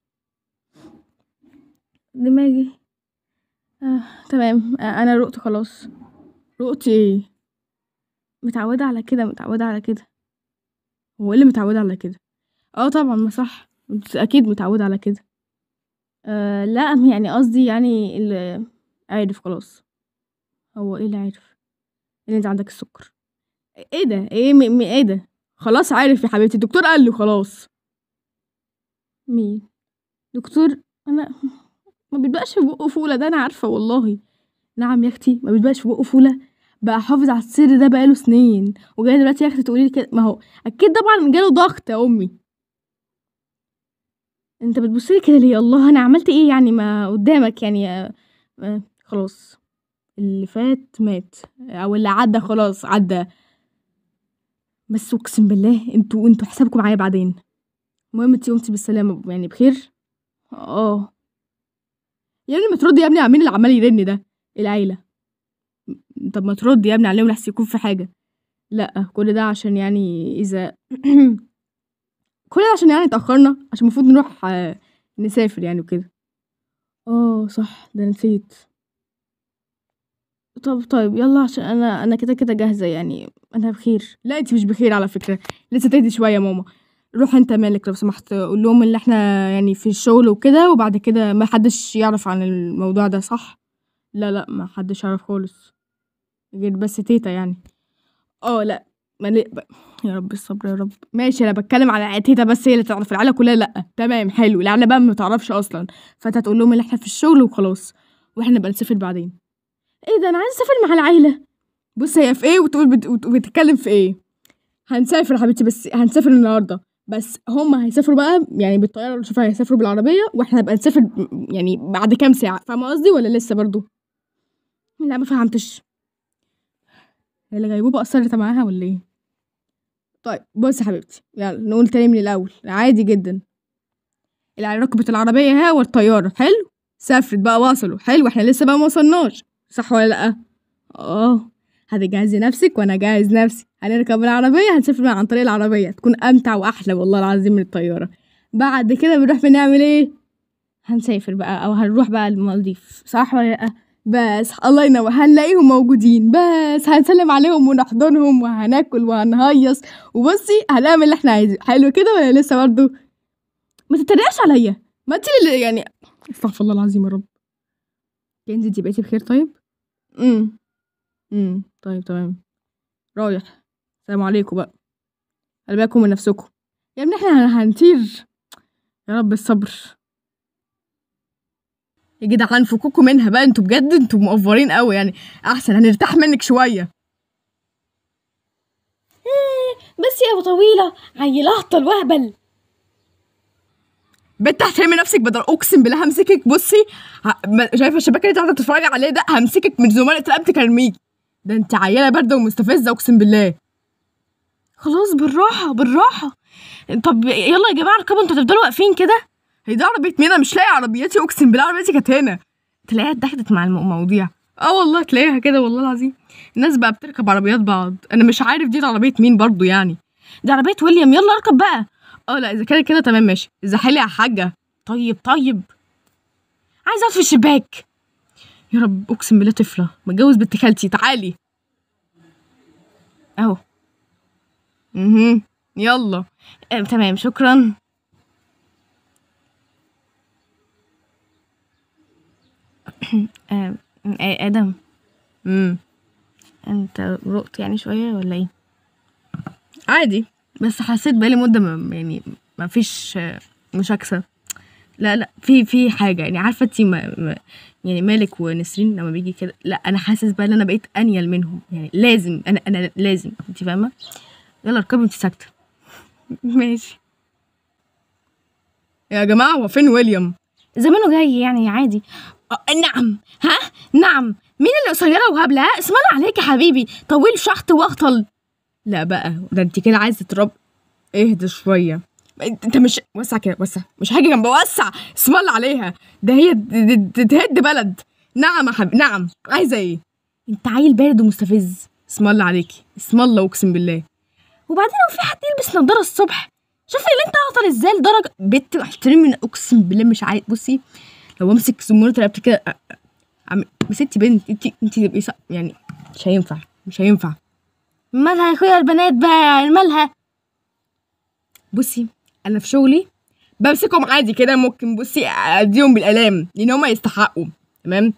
دماغي آه تمام آه، أنا رُقت خلاص، رُقت إيه! متعودة على كده، متعودة على كده، هو إيه اللي متعودة على كده! آه طبعًا ما صح، أكيد متعودة على كده، آه، لأ يعني قصدي يعني اللي عارف خلاص، هو إيه اللي عارف إن إيه أنتِ عندك السُكّر، إيه ده! إيه م م إيه ده! خلاص عارف يا حبيبتي الدكتور قال له خلاص. مين؟ دكتور أنا ما بيتبقاش في بقه فولة ده أنا عارفة والله. نعم يا أختي ما بيتبقاش في بقه فولة، بقى حافظ على السر ده بقاله سنين، وجاي دلوقتي يا أختي تقولي لي كده ما هو أكيد طبعًا جاله ضغط يا أمي. أنت بتبصلي لي كده ليه؟ الله أنا عملت إيه يعني ما قدّامك يعني آه، آه، خلاص اللي فات مات أو اللي عدّى خلاص عدّى. بس أقسم بالله انتوا انتوا حسابكم معايا بعدين. المهم أنتِ قمتي بالسلامة يعني بخير؟ آه. يا ابني ما ترد يا ابني على مين اللي عمال يرن ده العيلة طب ما ترد يا ابني عليهم لحس يكون في حاجة لأ كل ده عشان يعني إذا كل ده عشان يعني اتأخرنا عشان المفروض نروح آه، نسافر يعني وكده اه صح ده نسيت طب طيب يلا عشان انا انا كده كده جاهزه يعني انا بخير لا انت مش بخير على فكره لسه تهدي شويه يا ماما روح أنت مالك لو سمحت قول لهم اللي إحنا يعني في الشغل وكده، وبعد كده ما حدّش يعرف عن الموضوع ده صح؟ لأ، لأ، ما حدّش يعرف خالص، غير بس تيتا يعني. آه، لأ مالي ب يا رب الصبر يا رب، ماشي أنا بتكلم على تيتا بس هي اللي تعرف، العيلة كلّها لأ، تمام حلو، العيلة بقى ما تعرفش أصلًا، فأنت هتقول لهم اللي إحنا في الشغل وخلاص، وإحنا نبقى نسافر بعدين. إيه ده أنا عايز أسافر مع العيلة، بُص هي في إيه وتقول بت وتتكلم في إيه، هنسافر يا حبيبتي بس هنسافر النهارده. بس هما هيسافروا بقى يعني بالطياره ولا شوف هيسافروا بالعربيه واحنا هنبقى نسافر يعني بعد كام ساعه فاهمه قصدي ولا لسه برضو لا ما فهمتش إيه الغيبوبه اثرت معاها ولا ايه طيب بص يا حبيبتي يلا يعني نقول تاني من الاول عادي جدا اللي ركبت العربيه ها والطياره حلو سافرت بقى وصلوا حلو احنا لسه بقى ما وصلناش صح ولا لا اه هتجهزي نفسك وانا جاهز نفسي هنركب العربيه هنسافر عن طريق العربيه تكون امتع واحلى والله العظيم من الطياره بعد كده بنروح بنعمل ايه هنسافر بقى او هنروح بقى المالديف صح ولا لا بس الله ينور هنلاقيهم موجودين بس هنسلم عليهم ونحضنهم وهناكل وهنهيص وبصي هنعمل اللي احنا عايزينه حلو كده ولا لسه برضه ما تتريقش عليا ما انت اللي يعني استغفر الله العظيم يا رب كنزي دي بقيتي بخير طيب امم إمم، طيب تمام. رايح، سلام عليكم بقى، خلي بالكم من نفسكم، يا ابني إحنا هنطير! يا رب الصبر. يا جدعان فكوكوا منها بقى انتوا بجد انتوا مقفرين أوي يعني، أحسن هنرتاح منِك شوية. بس يا أبو طويلة، عيل أهطل وأهبل. بنت احترمي نفسِك بدل أقسم بالله همسكك بُصّي شايفة الشباك اللي أنتِ قاعدة بتتفرجي عليه ده، همسكك من زملاء رقبتِك أرميكِ. ده انت عيالة باردة ومستفزة اقسم بالله خلاص بالراحة بالراحة طب يلا يا جماعة اركبوا انتوا هتفضلوا واقفين كده هي دي عربية مين انا مش لاقي عربيتي اقسم بالله عربيتي كانت هنا تلاقيها اتدحدت مع المواضيع اه والله تلاقيها كده والله العظيم الناس بقى بتركب عربيات بعض انا مش عارف دي عربية مين برضو يعني دي عربية ويليام يلا اركب بقى اه لا اذا كانت كده تمام ماشي اذا حلي يا حاجة طيب طيب عايز اقف في الشباك يا رب اقسم بالله طفله متجوز بنت خالتي تعالي اهو اها يلا آه، تمام شكرا آه، آه، ادم مم. انت رقت يعني شويه ولا ايه عادي بس حسيت بقالي مده ما يعني ما فيش مشاكسه لا لا في في حاجه يعني عارفه انت يعني مالك ونسرين لما بيجي كده لا انا حاسس بقى ان انا بقيت انيل منهم يعني لازم انا انا لازم انت فاهمه يلا اركبي انت ساكته ماشي يا جماعه هو فين ويليام زمانه جاي يعني عادي آه، نعم ها نعم مين اللي قصيره وهبله ها الله عليك يا حبيبي طويل شحط واغطل لا بقى ده انت كده عايزه ترب اهدى شويه انت مش وسع كده وسع مش حاجه جنب وسع اسم الله عليها ده هي تهد بلد نعم يا حبيبي نعم عايزه ايه انت عيل بارد ومستفز اسم الله عليكي اسم الله اقسم بالله وبعدين لو في حد يلبس نضاره الصبح شوفي اللي انت اعطر ازاي لدرجه بنت احترمي من اقسم بالله مش عايز بصي لو امسك سمونه رقبتي كده عم ستي بنت انت انت تبقي يعني مش هينفع مش هينفع مالها يا اخويا البنات بقى مالها بصي انا في شغلي بمسكهم عادي كده ممكن بصي اديهم بالالام لان هما يستحقوا تمام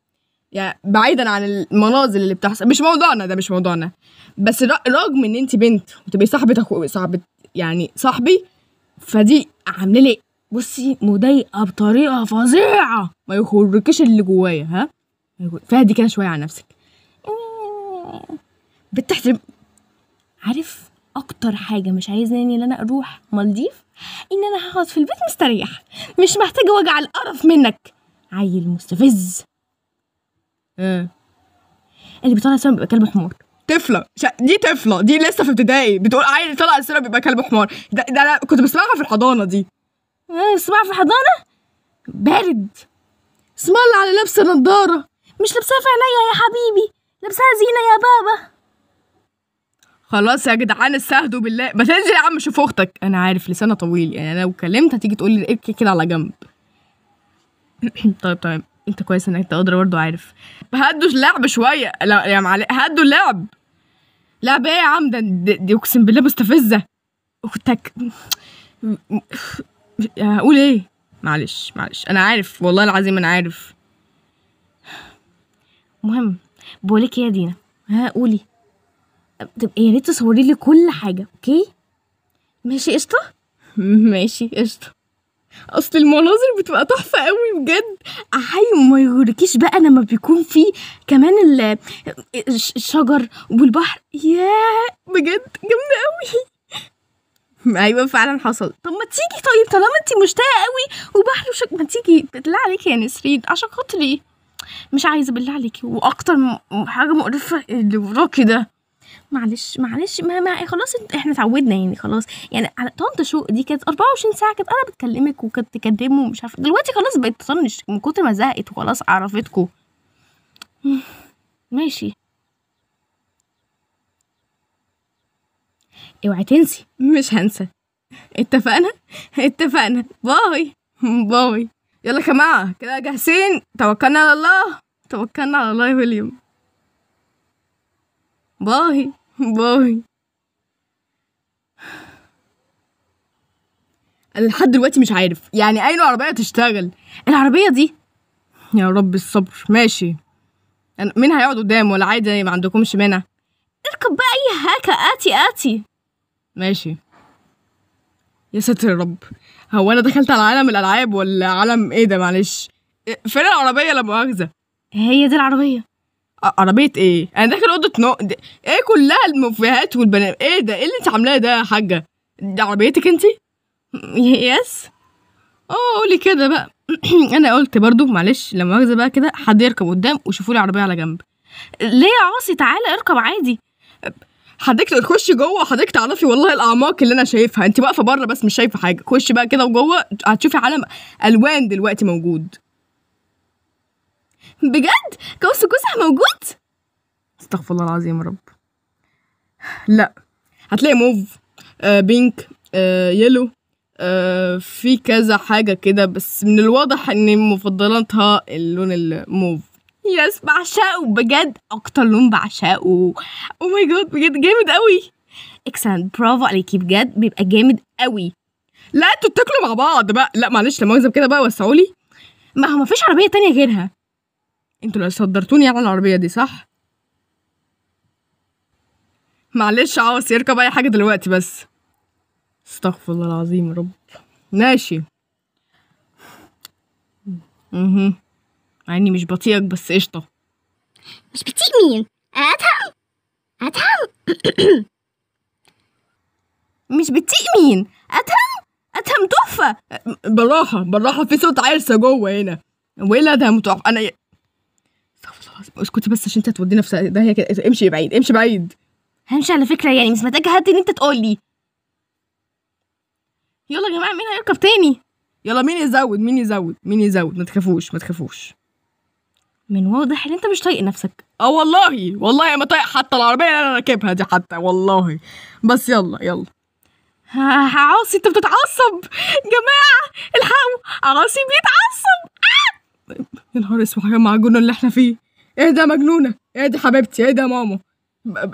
يعني بعيدا عن المناظر اللي بتحصل مش موضوعنا ده مش موضوعنا بس رغم ان انت بنت وتبقي صاحبه اخو صاحبه يعني صاحبي فدي عامله لي بصي مضايقه بطريقه فظيعه ما يخرجكش اللي جوايا ها فهدي كده شويه على نفسك بتحترم عارف اكتر حاجه مش عايزاني ان انا اروح مالديف ان انا هقعد في البيت مستريح مش محتاجه وجع القرف منك عيل مستفز ايه اللي بيطلع السما بيبقى كلب حمار طفله ش... دي طفله دي لسه في ابتدائي بتقول عيل طلع السما بيبقى كلب حمار ده, ده انا كنت بسمعها في الحضانه دي اه بسمعها في الحضانه بارد اسمها الله على لابسه نضاره مش لابساها في عينيا يا حبيبي لابساها زينه يا بابا خلاص يا جدعان استهدوا بالله ما تنزل يا عم شوف اختك انا عارف لسانها طويل يعني انا لو كلمت هتيجي تقول لي ابكي إيه كده على جنب طيب طيب انت كويس انك تقدر برضه عارف هدوا اللعب شويه لا يا معلم هدوا اللعب لعب ايه يا عم ده دي اقسم بالله مستفزه اختك هقول ايه معلش معلش انا عارف والله العظيم انا عارف مهم بقولك ايه يا دينا ها قولي تبقى يا ريت تصوري لي كل حاجه اوكي ماشي قشطه ماشي قشطه اصل المناظر بتبقى تحفه قوي بجد احيي وما يغركيش بقى لما بيكون في كمان الشجر والبحر يا بجد جامده قوي ايوه فعلا حصل طب ما تيجي طيب طالما انت مشتاقه قوي وبحر وشك ما تيجي بالله عليكي يا نسرين عشان خاطري مش عايزه بالله عليكي واكتر حاجه مقرفه اللي وراكي ده معلش معلش ما, ما خلاص احنا اتعودنا يعني خلاص يعني على طنط شو دي كانت 24 ساعه كانت انا بتكلمك وكانت تكلمه ومش عارفه دلوقتي خلاص بقت تطنش من كتر ما زهقت وخلاص عرفتكوا ماشي اوعي تنسي مش هنسى اتفقنا اتفقنا باي باي يلا يا جماعه كده جاهزين توكلنا على الله توكلنا على الله يا ويليام باي باي انا لحد دلوقتي مش عارف يعني اي نوع عربيه تشتغل العربيه دي يا رب الصبر ماشي مين هيقعد قدام ولا عادي ما عندكمش مانع اركب بقى اي هاكه اتي اتي ماشي يا ساتر يا رب هو انا دخلت على عالم الالعاب ولا عالم ايه ده معلش فين العربيه لا مؤاخذه هي دي العربيه عربيه ايه انا داخل اوضه نوم ايه كلها المفيهات والبنات ايه ده ايه اللي انت عاملاه ده يا حاجه ده عربيتك انت يس اه قولي كده بقى انا قلت برضو معلش لما مؤاخذه بقى كده حد يركب قدام وشوفوا لي عربيه على جنب ليه يا عاصي تعالى اركب عادي حضرتك تخش جوه حضرتك تعرفي والله الاعماق اللي انا شايفها انت واقفه بره بس مش شايفه حاجه خش بقى كده وجوه هتشوفي عالم الوان دلوقتي موجود بجد قوس قزح موجود استغفر الله العظيم يا رب لا هتلاقي موف آه بينك آه يلو آه في كذا حاجة كده بس من الواضح ان مفضلاتها اللون الموف يس بعشقه بجد اكتر لون بعشقه او ماي جاد بجد جامد قوي اكسلنت برافو عليكي بجد بيبقى جامد قوي لا انتوا بتاكلوا مع بعض بقى لا معلش لما اكذب كده بقى وسعولي ما هو مفيش عربيه تانية غيرها انتوا اللي صدرتوني على العربية دي صح؟ معلش عاوز اه، يركب اي حاجة دلوقتي بس استغفر الله العظيم يا رب ماشي اها مع اني مش بطيئك بس قشطة مش بطيء مين؟ ادهم ادهم مش بتطيق مين ادهم ادهم تحفه بالراحه بالراحه في صوت عرسه جوه هنا وايه ده تحفه انا اسكتي بس عشان انت هتودينا في ده هي كده امشي بعيد امشي بعيد همشي على فكره يعني مش محتاجه حد ان انت تقول لي يلا يا جماعه مين هيركب تاني يلا مين يزود مين يزود مين يزود ما تخافوش ما تخافوش من واضح ان انت مش طايق نفسك اه والله والله ما طايق حتى العربيه اللي انا راكبها دي حتى والله بس يلا يلا عاصي انت بتتعصب جماعه الحقوا عاصي بيتعصب يا نهار اسود يا معجون اللي احنا فيه ايه ده مجنونه ايه ده حبيبتي ايه ده ماما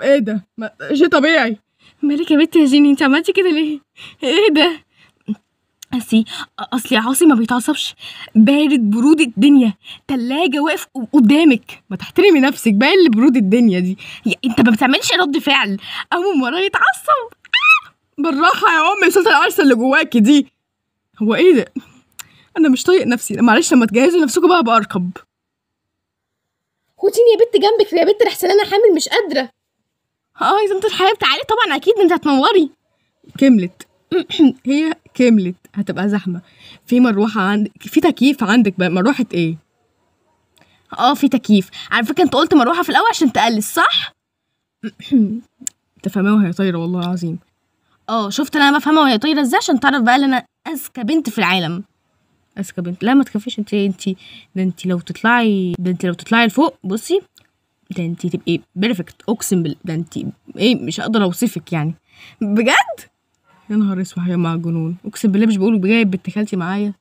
ايه ده شيء طبيعي مالك يا بنت يا جيني انت عملتي كده ليه ايه ده اصلي اصلي عاصي ما بيتعصبش بارد برود الدنيا تلاجة واقف قدامك ما تحترمي نفسك بقى اللي برود الدنيا دي انت ما بتعملش رد فعل اول مره يتعصب آه! بالراحه يا امي صوت العرسه اللي جواكي دي هو ايه ده انا مش طايق نفسي معلش لما تجهزوا نفسكم بقى باركب خديني يا بت جنبك يا بت لحسن انا حامل مش قادره اه يا زمت الحياه تعالي طبعا اكيد انت هتنوري كملت هي كملت هتبقى زحمه في مروحه عندك في تكييف عندك بقى مروحه ايه اه في تكييف على فكره انت قلت مروحه في الاول عشان تقلص صح انت وهي طايره والله العظيم اه شفت انا بفهمها وهي طايره ازاي عشان تعرف بقى ان انا اذكى بنت في العالم اذكى بنت لا ما تخافيش انت انت ده انت لو تطلعي ده انت لو تطلعي لفوق بصي ده انت تبقي بيرفكت اقسم بالله ده انت ايه مش هقدر اوصفك يعني بجد يا نهار اسود يا مع جنون اقسم بالله مش بقول بجايب بنت خالتي معايا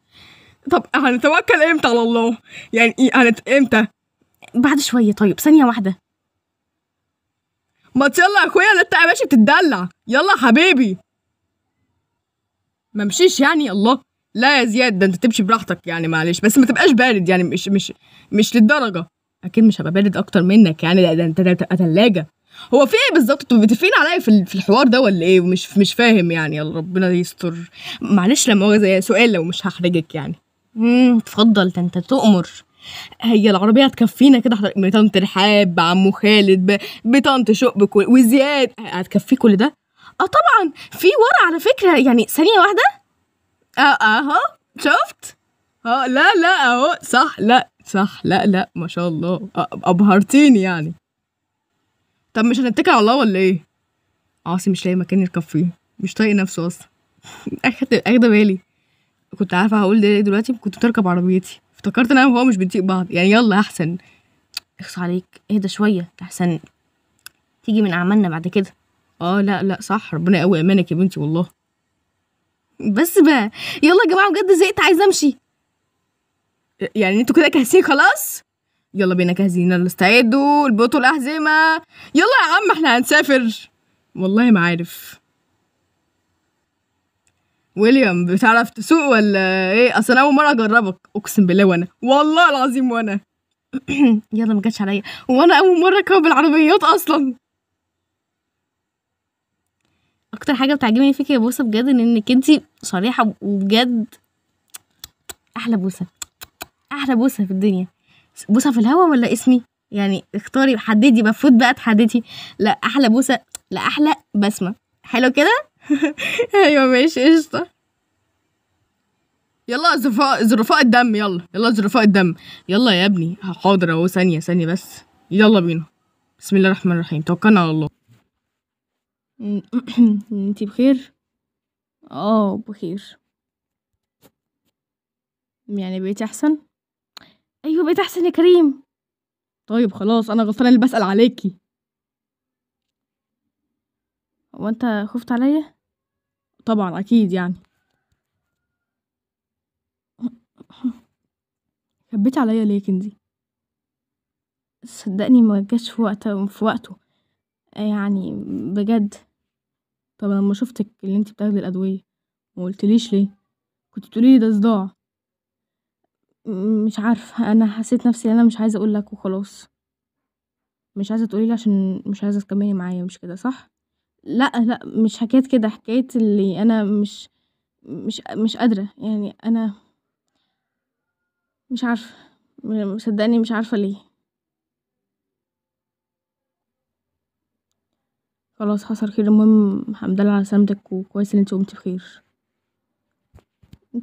طب هنتوكل امتى على الله يعني ايه هنت امتى بعد شويه طيب ثانيه واحده ما يلا يا اخويا لا انت ماشي بتتدلع يلا حبيبي ما مشيش يعني الله لا يا زياد ده انت تمشي براحتك يعني معلش بس ما تبقاش بارد يعني مش مش مش للدرجه اكيد مش هبقى بارد اكتر منك يعني ده انت تبقى تلاجه هو في ايه بالظبط انتوا بتفين عليا في في الحوار ده ولا ايه ومش مش فاهم يعني يا ربنا يستر معلش لما زي سؤال لو مش هحرجك يعني امم اتفضل ده انت تؤمر هي العربيه هتكفينا كده حضرتك بطنط رحاب عمو خالد بطنط شقب وزياد هتكفيه كل ده اه طبعا في ورا على فكره يعني ثانيه واحده اه اهو شفت اه لا لا اهو صح لا صح لا لا ما شاء الله ابهرتيني يعني طب مش هنتكل على الله ولا ايه عاصي مش لاقي مكان يركب فيه مش طايق نفسه اصلا اخدة بالي كنت عارفه هقول ده إيه دلوقتي كنت بتركب عربيتي افتكرت انا وهو مش بنطيق بعض يعني يلا احسن اخص عليك اهدى شويه احسن تيجي من اعمالنا بعد كده اه لا لا صح ربنا يقوي امانك يا بنتي والله بس بقى يلا يا جماعه بجد زهقت عايزه امشي يعني انتوا كده جاهزين خلاص يلا بينا جاهزين يلا استعدوا البطل الاحزمه يلا يا عم احنا هنسافر والله ما عارف ويليام بتعرف تسوق ولا ايه اصل انا اول مره اجربك اقسم بالله وانا والله العظيم وانا يلا ما جاتش عليا وانا اول مره اركب العربيات اصلا اكتر حاجه بتعجبني فيك يا بوسه بجد ان انك انت صريحه وبجد احلى بوسه احلى بوسه في الدنيا بوسه في الهوا ولا اسمي يعني اختاري حددي بفوت بقى تحددي لا احلى بوسه لا احلى بسمه حلو كده ايوه ماشي قشطه يلا زرفاء زرفاء الدم يلا يلا زرفاء الدم يلا يا ابني حاضر اهو ثانيه ثانيه بس يلا بينا بسم الله الرحمن الرحيم توكلنا على الله انتي بخير اه بخير يعني بقيتي احسن ايوه بقيت احسن يا كريم طيب خلاص انا غلطانه اللي بسال عليكي هو انت خفت عليا طبعا اكيد يعني خبيتي عليا ليه يا كنزي صدقني ما جاش في وقته في وقته يعني بجد طب لما شفتك اللي انت بتاخدي الادويه ما ليه كنت تقولي ده صداع مش عارفه انا حسيت نفسي ان انا مش عايزه اقول لك وخلاص مش عايزه تقولي لي عشان مش عايزه تكملي معايا مش كده صح لا لا مش حكايه كده حكايه اللي انا مش مش مش قادره يعني انا مش عارفه صدقني مش عارفه ليه خلاص حصل خير المهم حمدالله على سلامتك وكويس ان انت قمتي بخير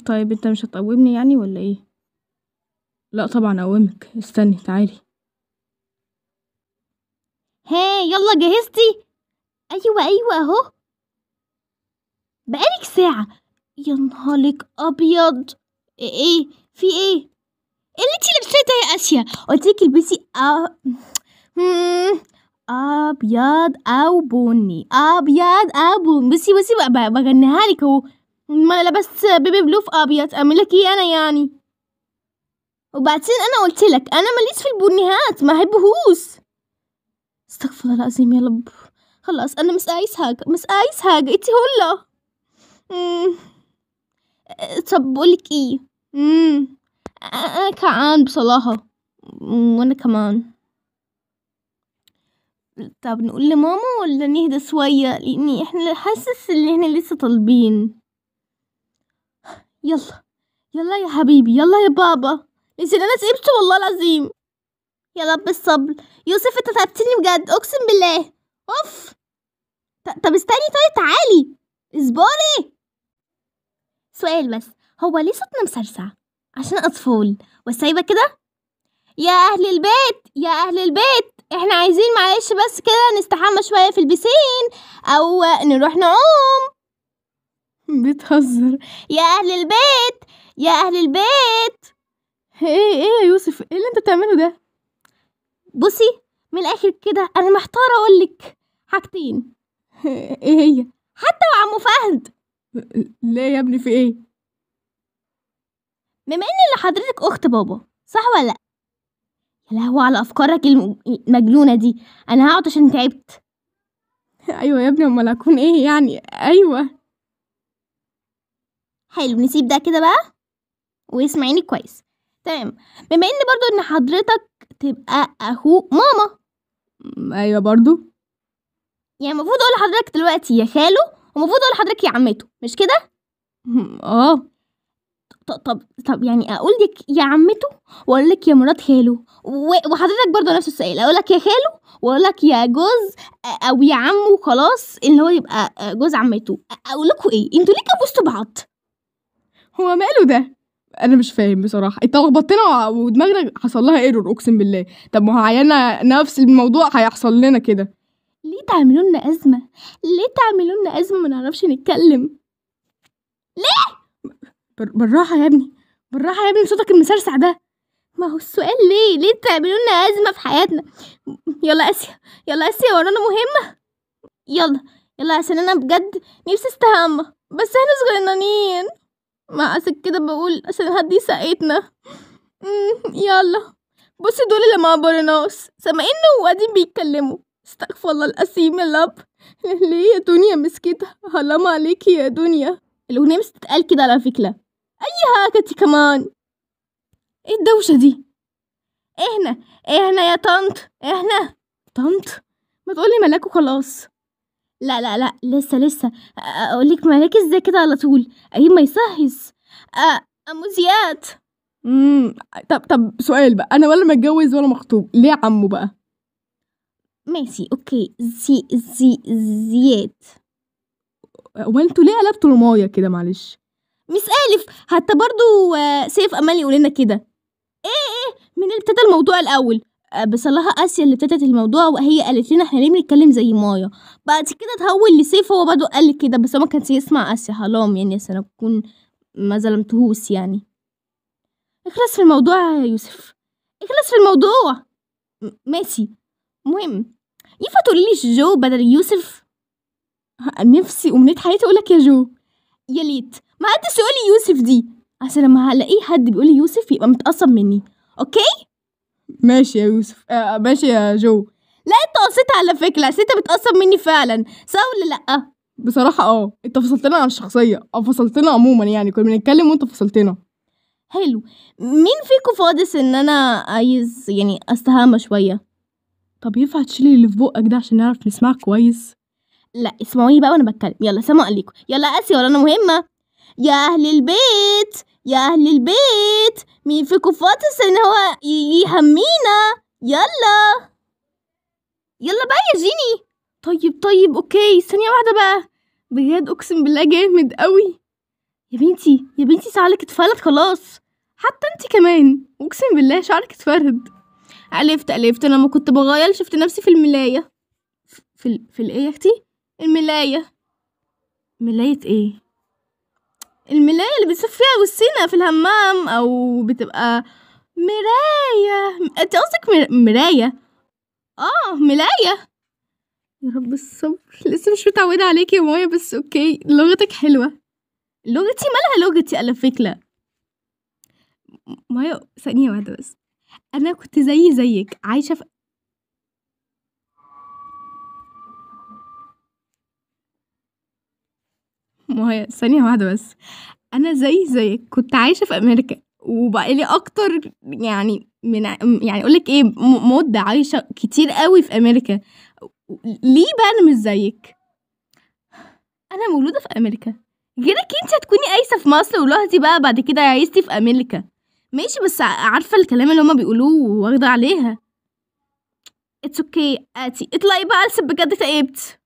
طيب انت مش هتقومني يعني ولا ايه لا طبعا اقومك استني تعالي ها يلا جهزتي ايوه ايوه اهو بقالك ساعه يا نهارك ابيض ايه, إيه؟ في ايه اللي انتي لابساه ده يا اسيا قلتلك البسي اه أبيض أو بني أبيض أو بني بسي بسي بقى بغنيها لك أهو ما لبست بيبي بلو في أبيض أعمل إيه أنا يعني وبعدين أنا قلت لك أنا ماليش في البنيهات ما أحبهوش استغفر الله العظيم يا رب خلاص أنا مش عايز حاجة مش عايز حاجة إنتي هلا طب بقولك إيه أنا كعان بصراحة وأنا كمان طب نقول لماما ولا نهدى شوية؟ لإني إحنا حاسس إن إحنا لسه طالبين، يلّا يلّا يا حبيبي يلّا يا بابا نسينا أنا تعبت والله العظيم، يا رب الصبر يوسف أنت تعبتني بجد أقسم بالله أوف، طب استني طيب تعالي اصبري، سؤال بس هو ليه صوتنا مسرسع؟ عشان أطفال وسايبة كده؟ يا أهل البيت يا أهل البيت احنا عايزين معلش بس كده نستحمى شوية في البسين او نروح نعوم بتهزر يا اهل البيت يا اهل البيت ايه ايه يا يوسف ايه اللي انت بتعمله ده بصي من الاخر كده انا محتاره اقولك حاجتين ايه هي حتى وعمو فهد لا يا ابني في ايه بما ان اللي حضرتك اخت بابا صح ولا لا يا هو على أفكارك المجنونة دي، أنا هقعد عشان تعبت. أيوه يا ابني أمال اكون إيه يعني، أيوه. حلو نسيب ده كده بقى واسمعيني كويس تمام بما ان برضو ان حضرتك تبقى اخو ماما ايوه برضو يعني المفروض اقول لحضرتك دلوقتي يا خاله ومفروض اقول لحضرتك يا عمته مش كده اه طب طب يعني اقول لك يا عمته واقول لك يا مراد خاله وحضرتك برضو نفس السؤال اقول لك يا خاله واقول لك يا جوز او يا عمه خلاص اللي هو يبقى جوز عمته اقول لكم ايه انتوا ليه كبستوا بعض هو ماله ده انا مش فاهم بصراحه اتلخبطنا ودماغنا حصل لها ايرور اقسم بالله طب ما عيالنا نفس الموضوع هيحصل لنا كده ليه تعملوا لنا ازمه ليه تعملوا لنا ازمه ما نعرفش نتكلم ليه بالراحة يا ابني بالراحة يا ابني صوتك المسرسع ده ما هو السؤال ليه ليه تعملوا لنا أزمة في حياتنا يلا آسيا يلا آسيا ورانا مهمة يلا يلا عشان أنا بجد نفسي استهمى بس احنا صغننين ما عشان كده بقول عشان هدي ساقتنا يلا بصي دول اللي ما عبرناش سامعينه وقاعدين بيتكلموا استغفر الله القسيم يا الاب ليه يا دنيا مسكتها هلام عليكي يا دنيا الأغنية مش بتتقال كده على فكرة أي هاكتي كمان ايه الدوشة دي اهنا اهنا يا طنط اهنا طنط ما تقولي ملاك وخلاص لا لا لا لسه لسه اقولك ملاك ازاي كده على طول ايه ما يصهز اموزيات امم طب طب سؤال بقى انا ولا متجوز ولا مخطوب ليه عمو بقى ماشي اوكي زي زي زياد وانتوا ليه قلبتوا المايه كده معلش مس الف حتى برضو آه، سيف امال يقول لنا كده ايه ايه من اللي ابتدى الموضوع الاول آه، بصلها آسيا اللي ابتدت الموضوع وهي قالت لنا احنا ليه بنتكلم زي مايا بعد كده تهول لسيف هو برضه قال كده بس هو ما كانش يسمع آسيا حرام يعني عشان أكون ما ظلمتهوس يعني اخلص في الموضوع يا يوسف اخلص في الموضوع ماشي مهم ينفع تقوليلي جو بدل يوسف نفسي أمنية حياتي أقولك يا جو يا ليت ما حد سؤالي يوسف دي عشان لما هلاقيه حد بيقول لي يوسف يبقى متقصب مني اوكي ماشي يا يوسف آه ماشي يا جو لا انت قصيت على فكره عشان انت بتقصب مني فعلا صح ولا لا بصراحه اه انت فصلتنا عن الشخصيه او فصلتنا عموما يعني كنا بنتكلم وانت فصلتنا حلو مين فيكم فاضس ان انا عايز يعني استهامة شويه طب ينفع تشيلي اللي في بقك ده عشان نعرف نسمعك كويس لا اسمعوني بقى وانا بتكلم يلا سلام عليكم يلا اسيا ولا انا مهمه يا اهل البيت يا اهل البيت مين فيكم فاطس ان هو يهمينا يلا يلا بقى يا جيني طيب طيب اوكي ثانيه واحده بقى بجد اقسم بالله جامد قوي يا بنتي يا بنتي شعرك اتفرد خلاص حتى انت كمان اقسم بالله شعرك اتفرد الفت الفت انا ما كنت بغير شفت نفسي في الملايه في ال... في الايه يا اختي الملاية ملاية ايه الملاية اللي بتصفيها فيها في الهمام او بتبقى مراية انت قصدك مر... مراية اه ملاية يا رب الصبر لسه مش متعودة عليك يا مايا بس اوكي لغتك حلوة لغتي مالها لغتي على فكرة مايا ثانية واحدة بس أنا كنت زي زيك عايشة في ما هي ثانية واحدة بس أنا زي زيك كنت عايشة في أمريكا وبقى لي أكتر يعني من يعني أقول لك إيه مدة عايشة كتير قوي في أمريكا ليه بقى أنا مش زيك؟ أنا مولودة في أمريكا غيرك أنت هتكوني قايسة في مصر ولوحدي بقى بعد كده عايزتي في أمريكا ماشي بس عارفة الكلام اللي هما بيقولوه واخدة عليها اتس اوكي اتي اطلعي بقى السب بجد تعبت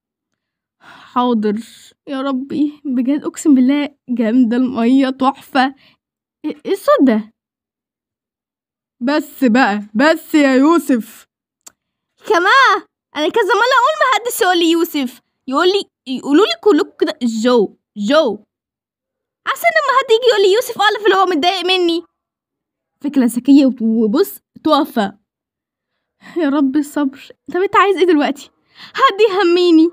حاضر يا ربي بجد أقسم بالله جامدة المية تحفة إيه،, إيه الصوت ده بس بقى بس يا يوسف كمان انا كذا مره اقول ما حدش يقول لي يوسف يقول لي يقولوا لي كلكم كده جو جو عشان لما حد يجي يقول لي يوسف في اللي هو متضايق مني فكره ذكيه وبص توفى يا رب الصبر طب انت عايز ايه دلوقتي حد يهميني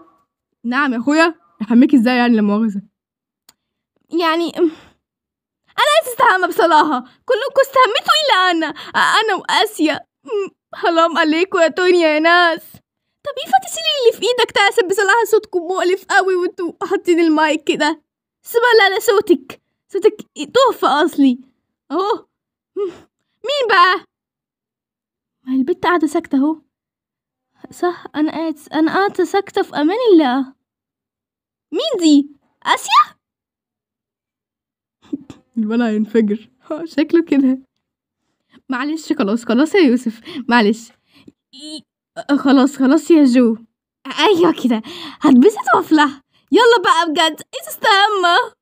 نعم يا اخويا احميكي ازاي يعني لا مؤاخذه يعني انا عايز استهمى بصلاها كلكم استهميتوا الا انا انا واسيا حرام عليكم يا تونيا يا ناس طب ايه فتسيلي اللي في ايدك تعسب بصراحه صوتكم مؤلف قوي وانتوا حاطين المايك كده لا لا صوتك صوتك تحفه اصلي اهو مين بقى ما البت قاعده ساكته اهو صح انا قاعد انا قاعده ساكته في امان الله مين دي آسيا الولع هينفجر شكله كده معلش خلاص خلاص يا يوسف معلش خلاص خلاص يا جو ايوه كده هتبسط وافلح يلا بقى بجد ايه تستهمى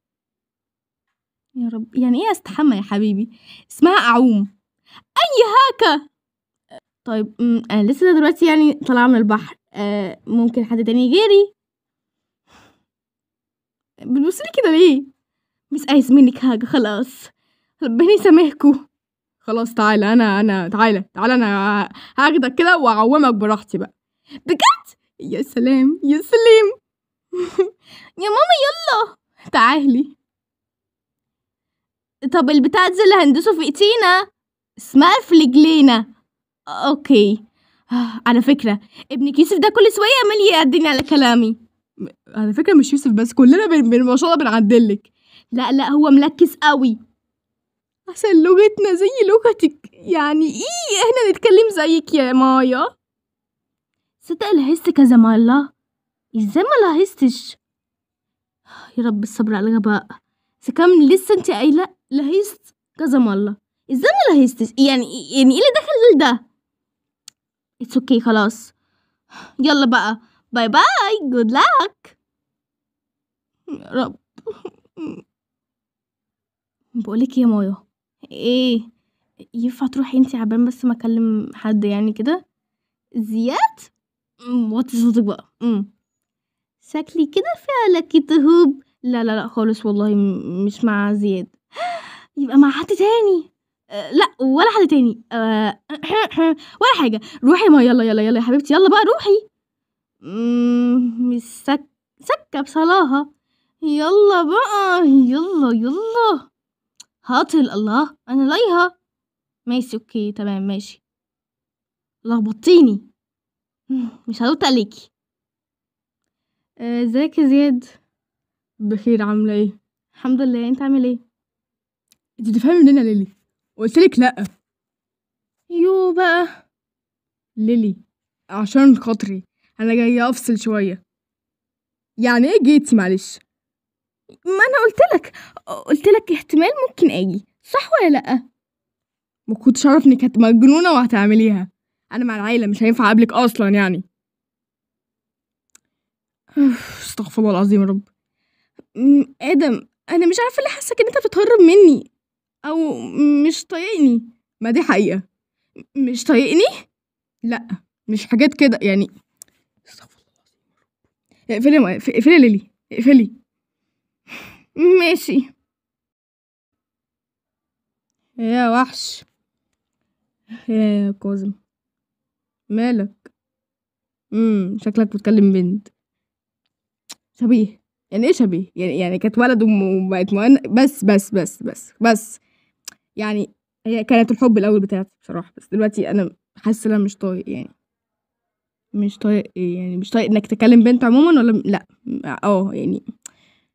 يا رب يعني ايه استحمى يا حبيبي اسمها اعوم اي هاكا طيب انا آه، لسه دلوقتي يعني طالعه من البحر آه، ممكن حد تاني يجري بتبصلي كده ليه مش عايز منك حاجه خلاص ربنا يسامحكوا خلاص تعالى انا انا تعالى تعالى انا هاخدك كده واعومك براحتي بقى بجد يا سلام يا سلام يا ماما يلا تعالي طب البتاع دي اللي هندسه في ايدينا اسمها في رجلينا اوكي آه، على فكره ابنك يوسف ده كل شويه عمال يعدني على كلامي على فكره مش يوسف بس كلنا بن... بن... ما شاء الله بنعدلك لا لا هو ملكس قوي عشان لغتنا زي لغتك يعني ايه احنا نتكلم زيك يا مايا صدق لاحظت كذا مرة ازاي ما لاحظتش يا رب الصبر على الغباء اذا كان لسه انت قايله لهست كذا مرة ازاي ما لاحظتش يعني يعني ايه اللي دخل ده اتس اوكي خلاص يلا بقى باي باي جود لك يا رب بقولك إيه يا مايا ايه ينفع تروحي انتي عبان بس ما اكلم حد يعني كده زياد وطي صوتك بقى شكلي كده فعلك تهوب لا لا لا خالص والله مش مع زياد يبقى مع حد تاني أه، لا ولا حد تاني أه، ولا حاجه روحي ما يلا يلا يلا يا حبيبتي يلا بقى روحي مش سك سكة بصلاها يلا بقى يلا يلا هاطل الله انا لايها ماشي اوكي تمام ماشي لخبطتيني مش هرد عليكي آه، ازيك آه يا زياد بخير عامله ايه الحمد لله انت عامل ايه انت تفهمي منين يا ليلي قلت لك لا يو بقى ليلي عشان خاطري أنا جاية أفصل شوية يعني إيه جيتي معلش ما أنا قلت لك احتمال ممكن أجي صح ولا لأ ما كنتش أعرف إنك مجنونه وهتعمليها أنا مع العيلة مش هينفع أقابلك أصلا يعني استغفر الله العظيم يا رب آدم أنا مش عارفة ليه حاسه إن أنت بتتهرب مني أو مش طايقني ما دي حقيقة مش طايقني لأ مش حاجات كده يعني استغفر الله العظيم يا رب اقفلي اقفلي يا ليلي اقفلي ماشي يا وحش يا كاظم مالك امم شكلك بتكلم بنت شبيه يعني ايه شبيه يعني يعني كانت ولد وبقت مؤن بس بس بس بس بس يعني هي كانت الحب الاول بتاعتي بصراحه بس دلوقتي انا حاسه ان انا مش طايق يعني مش طايق إيه يعني مش طايق إنك تكلم بنت عمومًا ولا لأ، آه يعني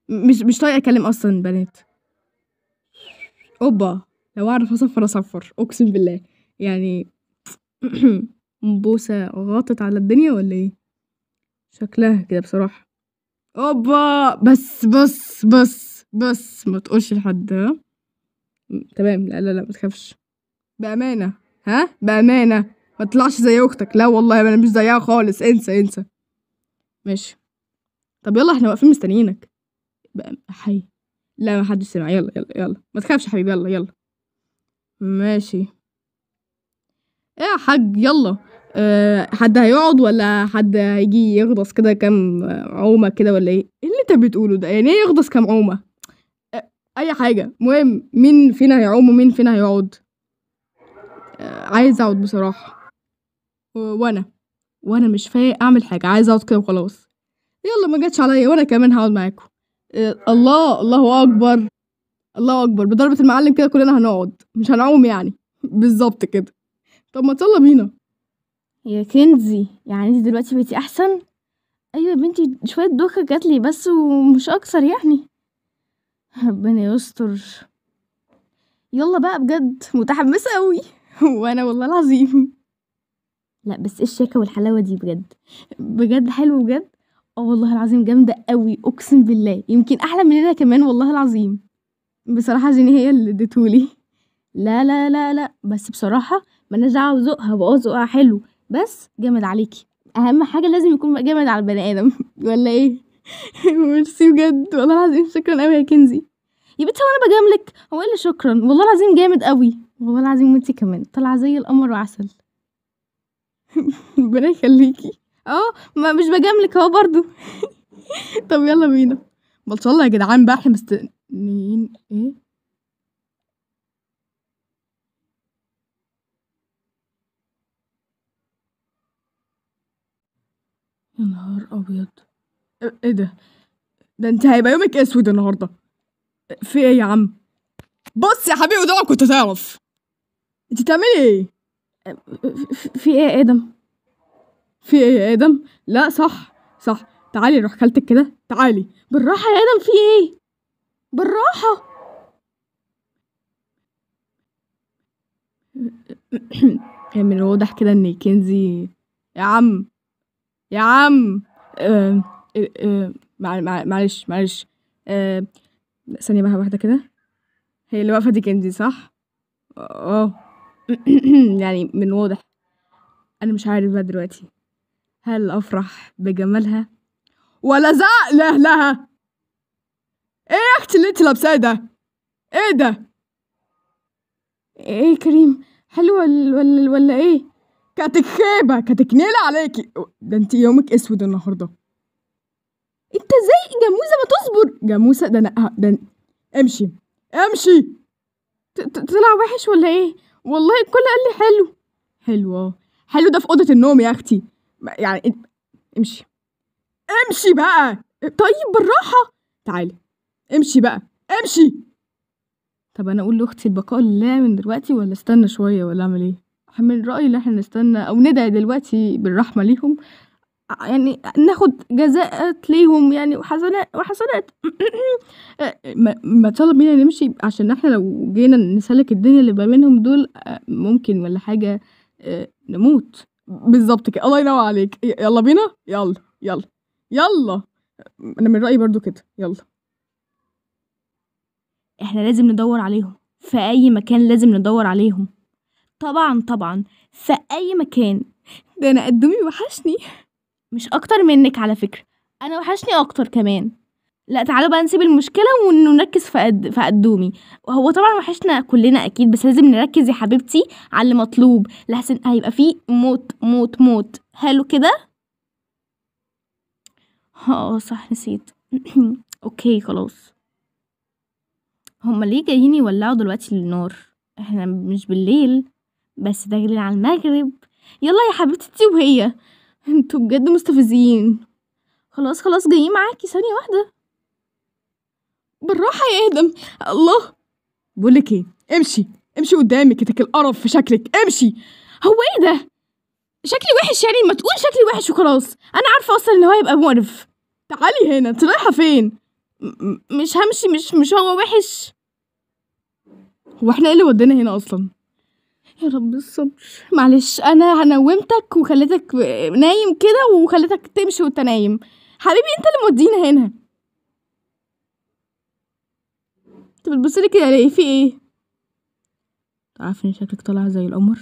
مش مش طايق أكلم أصلًا بنات. أوبا! لو أعرف أصفّر أصفّر، أقسم بالله يعني بوسة غطت على الدنيا ولا إيه؟ شكلها كده بصراحة. أوبا! بس، بس، بس، بس ما تقولش لحد ها؟ تمام، لا، لا، لا، ما تخافش. بأمانة، ها، بأمانة. ما تطلعش زي اختك لا والله انا مش زيها خالص انسى انسى ماشي طب يلا احنا واقفين مستنيينك بقى حي لا ما حدش سمع يلا يلا يلا ما تخافش يا حبيبي يلا يلا ماشي ايه يا حاج يلا أه حد هيقعد ولا حد هيجي يغطس كده كام عومه كده ولا ايه ايه اللي انت بتقوله ده يعني ايه يغطس كام عومه آه، اي حاجه مهم مين فينا هيعوم ومين فينا هيقعد أه عايز اقعد بصراحه وانا وانا مش فايق اعمل حاجه عايزه اقعد كده وخلاص يلا ما جاتش عليا وانا كمان هقعد معاكم آه، الله الله اكبر الله اكبر بضربه المعلم كده كلنا هنقعد مش هنعوم يعني بالظبط كده طب ما تصلى بينا يا كنزي يعني انت دلوقتي بقيتي احسن ايوه يا بنتي شويه دوخه جاتلي بس ومش اكتر يعني ربنا يستر يلا بقى بجد متحمسه قوي وانا والله العظيم لأ بس إيه الشاكه والحلاوة دي بجد، بجد حلو بجد؟ آه والله العظيم جامدة أوي، أقسم بالله يمكن أحلى مننا كمان والله العظيم، بصراحة جيني هي اللي اديته لا، لا، لا، لأ بس بصراحة مالناش دعوة بذوقها هو آه ذوقها حلو بس جامد عليكي أهم حاجة لازم يكون جامد على البني آدم ولا إيه؟ ميرسي بجد والله العظيم شكرًا أوي يا كنزي، يا بنتي هو أنا بجاملك هو إيه اللي شكرًا والله العظيم جامد أوي، والله العظيم وأنتِ كمان طالعة زي القمر وعسل. ربنا يخليكي آه، ما مش بجاملك أهو برضه. طَب يلا بينا. ما شاء الله يا جدعان بقى إحنا مستنيين إيه؟ يا نهار أبيض! إيه،, إيه ده؟ ده أنتِ هيبقى يومِك أسود النهارده. في إيه يا عم؟ بُص يا حبيبي دوّرك كنت هتعرف. أنتِ بتعملي إيه؟ في ايه يا ادم في ايه يا ادم لا صح صح تعالي روح خالتك كده تعالي بالراحه يا ادم في ايه بالراحه من الواضح كده ان كنزي يا عم يا عم آه آه معلش معلش آه ثانيه بقى واحده كده هي اللي واقفه دي كنزي صح اه يعني من الواضح أنا مش عارف بقى دلوقتي هل أفرح بجمالها ولا زعق لأهلها إيه يا أختي اللي أنت لابساه ده؟ إيه ده؟ إيه كريم؟ حلوة ولا ولا, ولا إيه؟ كانت خيبة كانت نيلة عليكي ده أنت يومك أسود النهاردة أنت إزاي جاموسة ما تصبر جاموسة ده أنا آه، ده امشي امشي طلع وحش ولا إيه؟ والله الكل قال لي حلو حلو اه حلو ده في اوضه النوم يا اختي يعني امشي امشي بقى طيب بالراحه تعالي امشي بقى امشي طب انا اقول لاختي البقاء لله من دلوقتي ولا استنى شويه ولا اعمل ايه من رايي ان احنا نستنى او ندعي دلوقتي بالرحمه ليهم يعني ناخد جزاءات ليهم يعني وحسنات وحسنات ما, طلب منا نمشي عشان احنا لو جينا نسلك الدنيا اللي ما بينهم دول آه، ممكن ولا حاجة آه، نموت بالظبط كده الله ينور عليك يلا بينا يلا يلا يلا انا من رأيي برضو كده يلا احنا لازم ندور عليهم في اي مكان لازم ندور عليهم طبعا طبعا في اي مكان ده انا قدومي وحشني مش أكتر منك على فكرة أنا وحشني أكتر كمان لا تعالوا بقى نسيب المشكلة ونركز في قد... في قدومي وهو طبعا وحشنا كلنا أكيد بس لازم نركز يا حبيبتي على اللي مطلوب لحسن هيبقى فيه موت موت موت حلو كده اه صح نسيت اوكي خلاص هما ليه جايين يولعوا دلوقتي النار احنا مش بالليل بس ده على المغرب يلا يا حبيبتي وهي انتوا بجد مستفزين خلاص خلاص جايين معاكي ثانية واحدة بالراحة يا آدم الله بقولك ايه امشي امشي قدامك اتك القرف في شكلك امشي هو ايه ده شكلي وحش يعني ما تقول شكلي وحش وخلاص انا عارفه اصلا ان هو هيبقى مقرف تعالي هنا انت رايحه فين مش همشي مش مش هو وحش هو احنا ايه اللي ودانا هنا اصلا يا رب الصبر معلش انا نومتك وخليتك نايم كده وخليتك تمشي وانت نايم حبيبي انت اللي مودينا هنا انت بتبصلي كده ليه في ايه تعرفي ان شكلك طالع زي القمر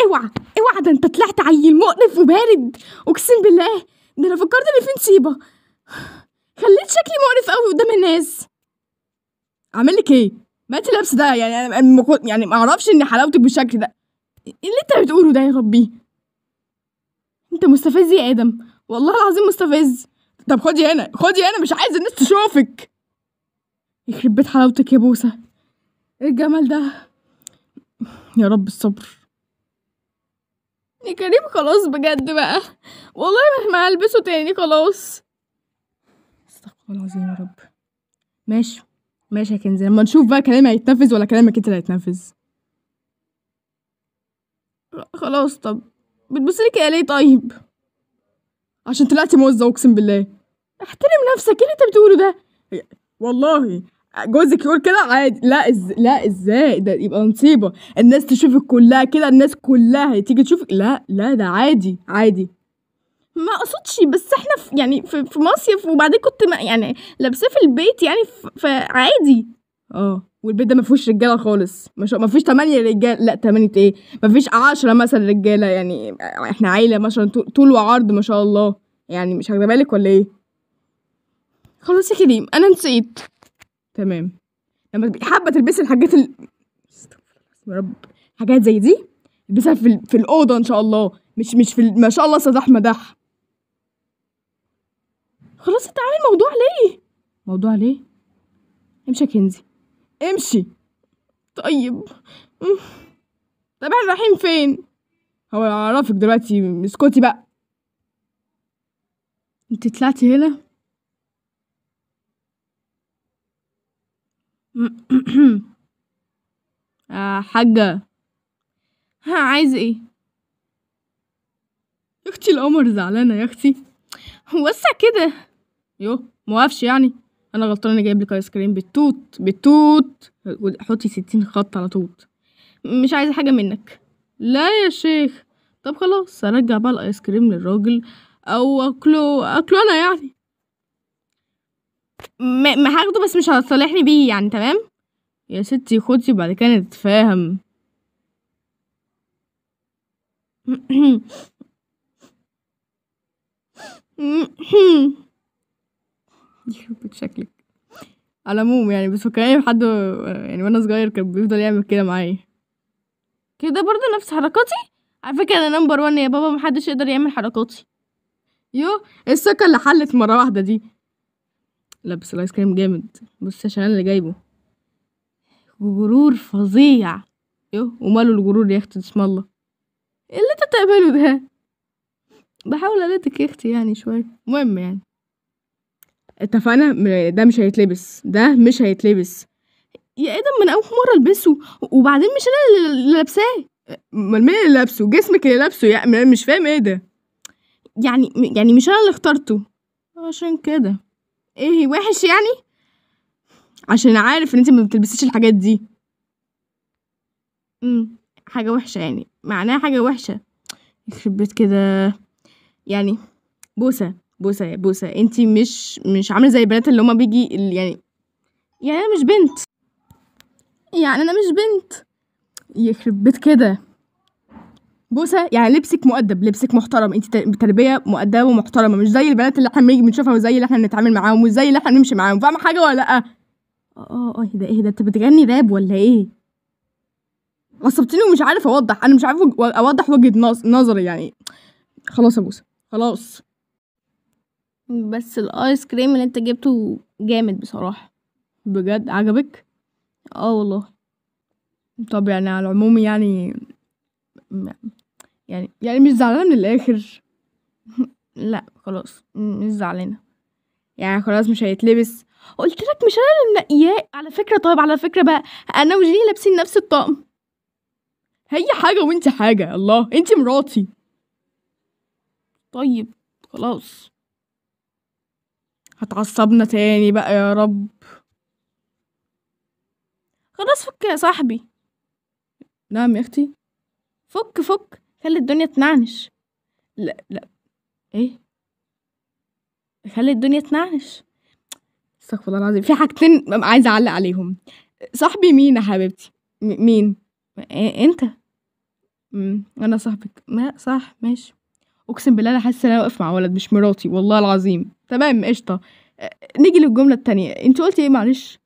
اوعى اوعى ده انت طلعت عيل مقرف وبارد اقسم بالله ده انا فكرت ان في نصيبه خليت شكلي مقرف قوي قدام الناس عامل لك ايه مات اللبس ده يعني انا مكو... يعني ما اعرفش ان حلاوتك بالشكل ده اللي انت بتقوله ده يا ربي انت مستفز يا ادم والله العظيم مستفز طب خدي هنا خدي هنا مش عايز الناس تشوفك يخرب بيت حلاوتك يا بوسه ايه الجمال ده يا رب الصبر يا كريم خلاص بجد بقى والله مش هلبسه تاني خلاص استغفر الله العظيم يا رب ماشي ماشي يا كنزي لما نشوف بقى كلامي هيتنفذ ولا كلامك انت اللي هيتنفذ خلاص طب لي كده ليه طيب عشان طلعتي موزة اقسم بالله احترم نفسك ايه اللي انت بتقوله ده والله جوزك يقول كده عادي لا إز... لا ازاي ده يبقى مصيبه الناس تشوفك كلها كده الناس كلها تيجي تشوفك لا لا ده عادي عادي ما اقصدش بس احنا في يعني في, في مصيف وبعدين كنت ما يعني لابساه في البيت يعني فعادي اه والبيت ده ما فيهوش رجاله خالص مش ما فيش 8 رجال لا 8 ايه ما فيش 10 مثلا رجاله يعني احنا عيله الله طول وعرض ما شاء الله يعني مش هاخده بالك ولا ايه خلاص يا كريم انا نسيت تمام لما حابه تلبسي الحاجات ال... يا رب حاجات زي دي البسها في, ال... في الاوضه ان شاء الله مش مش في ما شاء الله احمد ده خلاص انت عامل موضوع ليه موضوع ليه امشي يا كنزي امشي طيب أمم. طب احنا رايحين فين هو يعرفك دلوقتي اسكتي بقى انت طلعتي هنا آه حاجة ها عايز ايه اختي القمر زعلانة يا اختي وسع كده يوه ما وقفش يعني انا غلطانه انا جايب لك ايس كريم بالتوت بالتوت حطي ستين خط على توت مش عايزه حاجه منك لا يا شيخ طب خلاص ارجع بقى الايس كريم للراجل او اكله اكله انا يعني ما هاخده بس مش هتصالحني بيه يعني تمام يا ستي خدي وبعد كده نتفاهم يخبط شكلك على العموم يعني بس فكرني بحد يعني وانا صغير كان بيفضل يعمل كده معايا كده برضه نفس حركاتي على فكره انا نمبر وان يا بابا محدش يقدر يعمل حركاتي يو السكه اللي حلت مره واحده دي لا بس الايس كريم جامد بص عشان انا اللي جايبه وغرور فظيع يو وماله الغرور يا اختي اسم الله إيه اللي انت بتعمله ده بحاول الاتك يا اختي يعني شويه المهم يعني اتفقنا ده مش هيتلبس ده مش هيتلبس يا ادم ايه من اول مره البسه وبعدين مش انا اللي لابساه امال مين اللي لابسه جسمك اللي لابسه يعني مش فاهم ايه ده يعني يعني مش انا اللي اخترته عشان كده ايه وحش يعني عشان عارف ان انت ما بتلبسيش الحاجات دي امم حاجه وحشه يعني معناها حاجه وحشه يخرب بيت كده يعني بوسه بوسة يا بوسة أنتِ مش مش عاملة زي البنات اللي هما بيجي اللي يعني يعني أنا مش بنت، يعني أنا مش بنت، يخرب بيت كده، بوسة يعني لبسِك مؤدَّب، لبسِك محترم، أنتِ تربية مؤدَّبة ومحترمة مش زي البنات اللي إحنا بنيجي بنشوفها وزي اللي إحنا بنتعامل معاهم وزي اللي إحنا بنمشي معاهم، فاهمة حاجة ولا لأ؟ آه، آه، ايه ده إيه أنت بتغني راب ولا إيه؟ غصبتني ومش عارف أوضّح، أنا مش عارفة أوضّح وجهة نظري يعني، خلاص يا بوسة، خلاص. بس الآيس كريم اللي انت جبته جامد بصراحة بجد عجبك اه والله طب يعني على العموم يعني يعني يعني مش زعلانة من الآخر لا خلاص مش زعلانة يعني خلاص مش هيتلبس قلت لك مش انا اللي على فكره طيب على فكره بقى انا وجيني لابسين نفس الطقم هي حاجه وانت حاجه الله انت مراتي طيب خلاص هتعصبنا تاني بقى يا رب خلاص فك يا صاحبي نعم يا اختي فك فك خلي الدنيا تنعنش لا لا ايه خلي الدنيا تنعنش استغفر الله العظيم في حاجتين عايزه اعلق عليهم صاحبي مين يا حبيبتي مين إيه انت انا صاحبك ما صح ماشي اقسم بالله انا حاسه ان انا واقف مع ولد مش مراتي والله العظيم تمام قشطة آه، نيجي للجملة التانية انت قلتي ايه معلش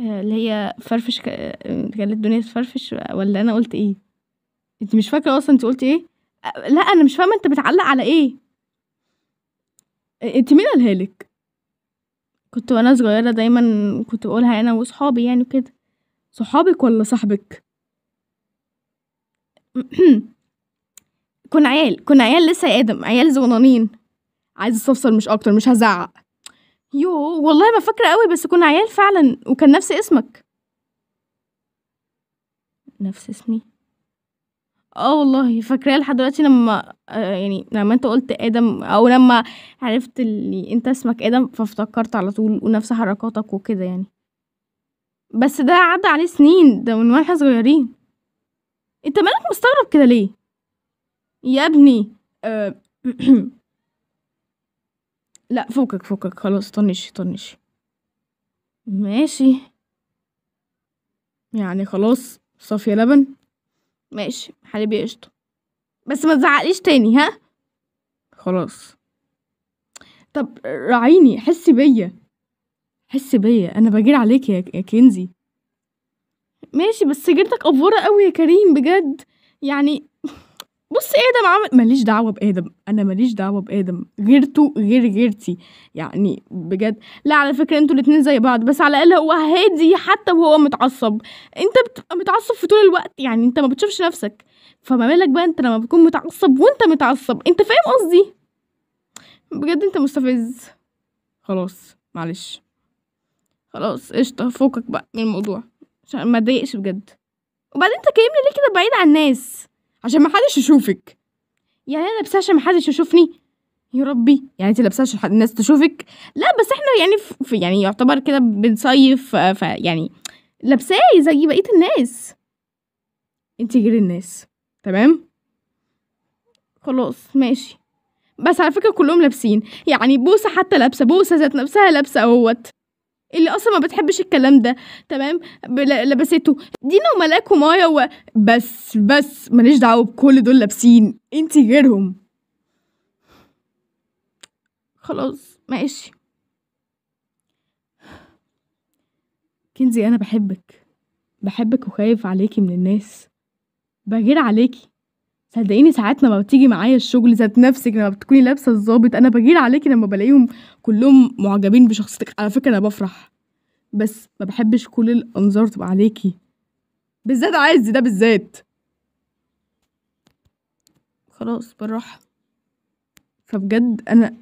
آه، اللي هي فرفش ك... آه، كانت الدنيا تفرفش ولا انا قلت ايه انت مش فاكرة اصلا انت قلتي ايه لا انا مش فاهمة انت بتعلق على ايه انت مين قالهالك كنت وانا صغيرة دايما كنت بقولها انا وصحابي يعني وكده صحابك ولا صاحبك كنا عيال كنا عيال لسه يا ادم عيال صغنانين عايزه استفسر مش اكتر مش هزعق يو والله ما فاكره قوي بس كنا عيال فعلا وكان نفس اسمك نفس اسمي اه والله فاكراه لحد دلوقتي لما آه، يعني لما انت قلت ادم او لما عرفت اللي انت اسمك ادم فافتكرت على طول ونفس حركاتك وكده يعني بس ده عدى عليه سنين ده من واحنا صغيرين انت مالك مستغرب كده ليه يا ابني آه، لا فوقك فوقك خلاص طنشي طنشي ماشي يعني خلاص صافية لبن ماشي حليبي قشطة بس ما تزعقليش تاني ها خلاص طب راعيني حسي بيا حسي بيا انا بجير عليك يا كنزي ماشي بس جيرتك افوره قوي يا كريم بجد يعني بص آدم إيه عمل ماليش دعوة بآدم أنا ماليش دعوة بآدم غيرته غير غيرتي يعني بجد لا على فكرة انتوا الاتنين زي بعض بس على الأقل هو هادي حتى وهو متعصب انت بتبقى متعصب في طول الوقت يعني انت ما بتشوفش نفسك فما بالك بقى انت لما بتكون متعصب وانت متعصب انت فاهم قصدي بجد انت مستفز خلاص معلش خلاص قشطة فوقك بقى من الموضوع عشان ما تضايقش بجد وبعدين انت كلمني ليه كده بعيد عن الناس عشان ما حدش يشوفك يعني انا لابساه عشان ما حدش يشوفني يا ربي يعني انت لابساه عشان الناس تشوفك لا بس احنا يعني في يعني يعتبر كده بنصيف فيعني لابساه زي بقيه الناس انت غير الناس تمام خلاص ماشي بس على فكره كلهم لابسين يعني بوسه حتى لابسه بوسه ذات نفسها لابسه اهوت اللي اصلا ما بتحبش الكلام ده تمام لبسته دينا وملاك ومايا و... بس بس ماليش دعوه بكل دول لابسين انت غيرهم خلاص ماشي كنزي انا بحبك بحبك وخايف عليكي من الناس بغير عليكي صدقيني ساعات لمّا بتيجي معايا الشغل ذات نفسِك لمّا بتكوني لابسة الظابط أنا بجيل عليكي لمّا بلاقيهم كلّهم معجبين بشخصيتِك، على فكرة أنا بفرح بس ما بحبش كل الأنظار تبقى عليكي بالذات عز ده بالذات. خلاص بالراحة. فبجد أنا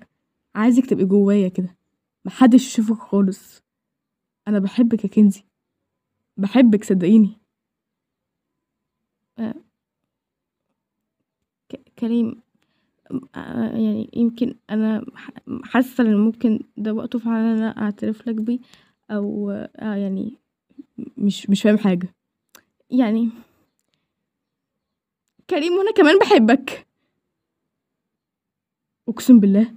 عايزِك تبقي جوايا كده، محدش يشوفِك خالص. أنا بحبك يا كنزي، بحبك صدقيني. كريم آه، يعني يمكن انا حاسه ان ممكن ده وقته فعلا انا اعترف لك بيه او آه يعني مش مش فاهم حاجه يعني كريم وانا كمان بحبك اقسم بالله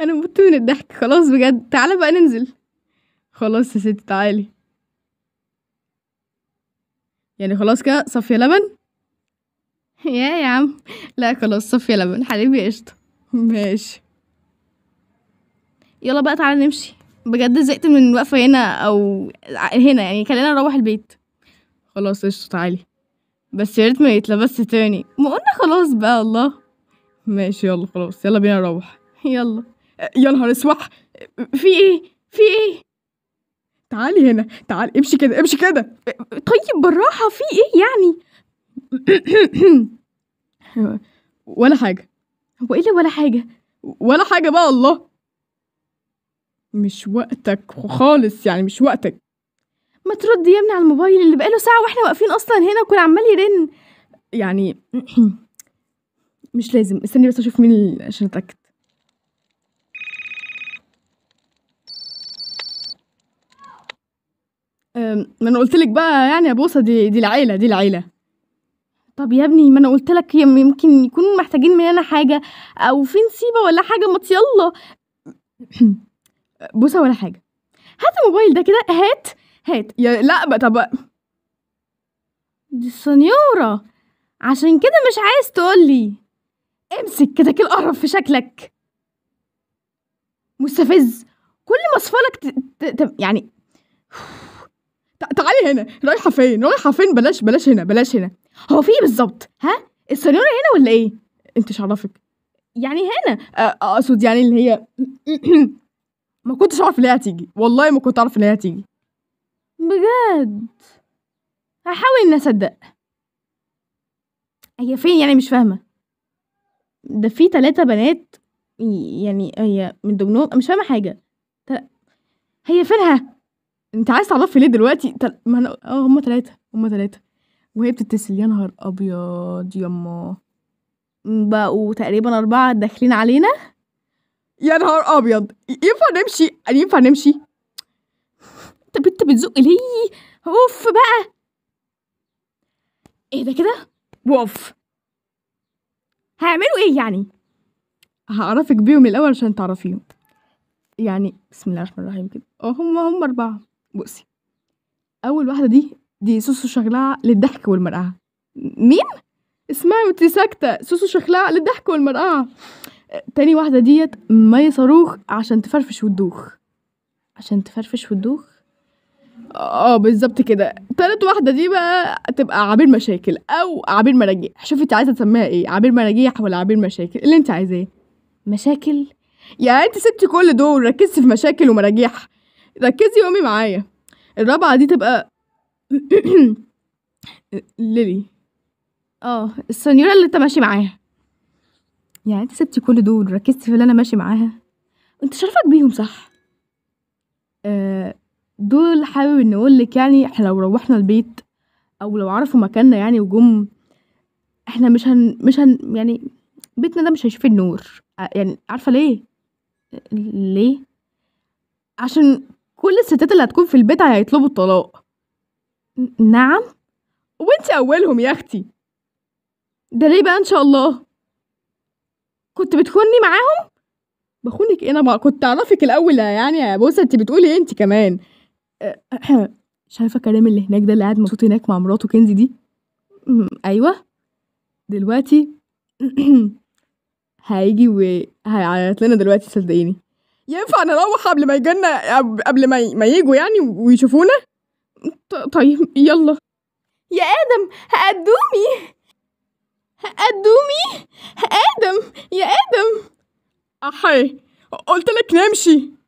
انا مت من الضحك خلاص بجد تعالى بقى ننزل خلاص يا ستي تعالي يعني خلاص كده صفيه لبن يا يا عم لا خلاص صافية لبن حبيبي قشطة ماشي يلا بقى تعالى نمشي بجد زهقت من واقفة هنا أو هنا يعني خلينا نروح البيت خلاص قشطة تعالي بس يا ريت ما يتلبس تاني ما قلنا خلاص بقى الله ماشي يلا خلاص يلا بينا نروح يلا يا نهار اسوح في ايه في ايه تعالي هنا تعالي امشي كده امشي كده طيب بالراحة في ايه يعني ولا حاجة هو ايه ولا حاجة ولا حاجة بقى الله مش وقتك خالص يعني مش وقتك ما ترد يا ابني على الموبايل اللي بقاله ساعة واحنا واقفين اصلا هنا وكل عمال يرن يعني مش لازم استني بس اشوف مين عشان اتاكد ما انا قلت لك بقى يعني يا بوصه دي دي العيله دي العيله طب يا ابني ما انا قلت لك يمكن يكون محتاجين مننا حاجه او في نسيبه ولا حاجه ما يلا بوسه ولا حاجه هات الموبايل ده كده هات هات يا لا بقى طب دي السنيوره عشان كده مش عايز تقولي امسك كده كده قرف في شكلك مستفز كل ما اصفلك ت... ت... ت... يعني تعالي هنا رايحه فين رايحه فين بلاش بلاش هنا بلاش هنا هو في ايه بالظبط ها السنوره هنا ولا ايه انت عرفك يعني هنا اقصد يعني اللي هي ما كنتش اعرف ان هي هتيجي والله ما كنت اعرف ان هي هتيجي بجد هحاول اني اصدق هي فين يعني مش فاهمه ده في تلاتة بنات يعني هي من ضمنهم مش فاهمه حاجه تل... هي فينها انت عايز تعرفي ليه دلوقتي تل... ما انا اه هما تلاتة هما تلاتة وهي بتتصل يا نهار أبيض يمّا! بقوا تقريبًا أربعة داخلين علينا، يا نهار أبيض! ينفع نمشي؟ ينفع نمشي؟ طَب أنت بتزُق ليه؟ أُوف بقى! إيه ده كده وأُقف. هيعملوا إيه يعني؟ هعرفك بيهم الأول عشان تعرفيهم. يعني بسم الله الرحمن الرحيم كده، أه، هُم هُم أربعة بُصّي، أول واحدة دي دي سوسو شغلاء للضحك والمرقعة مين؟ اسمعي وانتي ساكتة سوسو شغلاء للضحك والمرقعة تاني واحدة ديت مي صاروخ عشان تفرفش وتدوخ عشان تفرفش وتدوخ اه بالظبط كده تالت واحدة دي بقى تبقى عبير مشاكل أو عبير مراجيح شوفي انت عايزة تسميها ايه عبير مراجيح ولا عبير مشاكل اللي انت عايزاه مشاكل يعني انت سبتي كل دول ركزتي في مشاكل ومراجيح ركزي وامي معايا الرابعة دي تبقى ليلي. آه، السنيورة اللي أنت ماشي معاها. يعني أنتِ سبتي كل دول ركزتي في اللي أنا ماشي معاها؟ أنت شرفك بيهم صح. آه، دول حابب اقول لِك يعني إحنا لو روّحنا البيت أو لو عرفوا مكاننا يعني وجُم، إحنا مش هن مش هن يعني بيتنا ده مش هيشوف النور، آه، يعني عارفة ليه؟ ليه؟ عشان كل الستات اللي هتكون في البيت هيطلبوا الطلاق. نعم؟ وأنتِ أولهم يا أختي. ده ليه بقى إن شاء الله؟ كنتِ بتخوني معاهم؟ بخونك إيه أنا ما كنت أعرفِك الأول يعني يا بوسة أنتِ بتقولي إيه أنتِ كمان؟ شايفة كلام اللي هناك ده اللي قاعد مبسوط هناك مع مراته كنزي دي؟ أيوه، دلوقتي هيجي وهيعيط لنا دلوقتي صدقيني. ينفع نروّح قبل ما يجي لنا قبل ما ما ييجوا يعني ويشوفونا؟ طيب يلا يا آدم هقدومي هقدومي آدم يا آدم أحي آه، قلت لك نمشي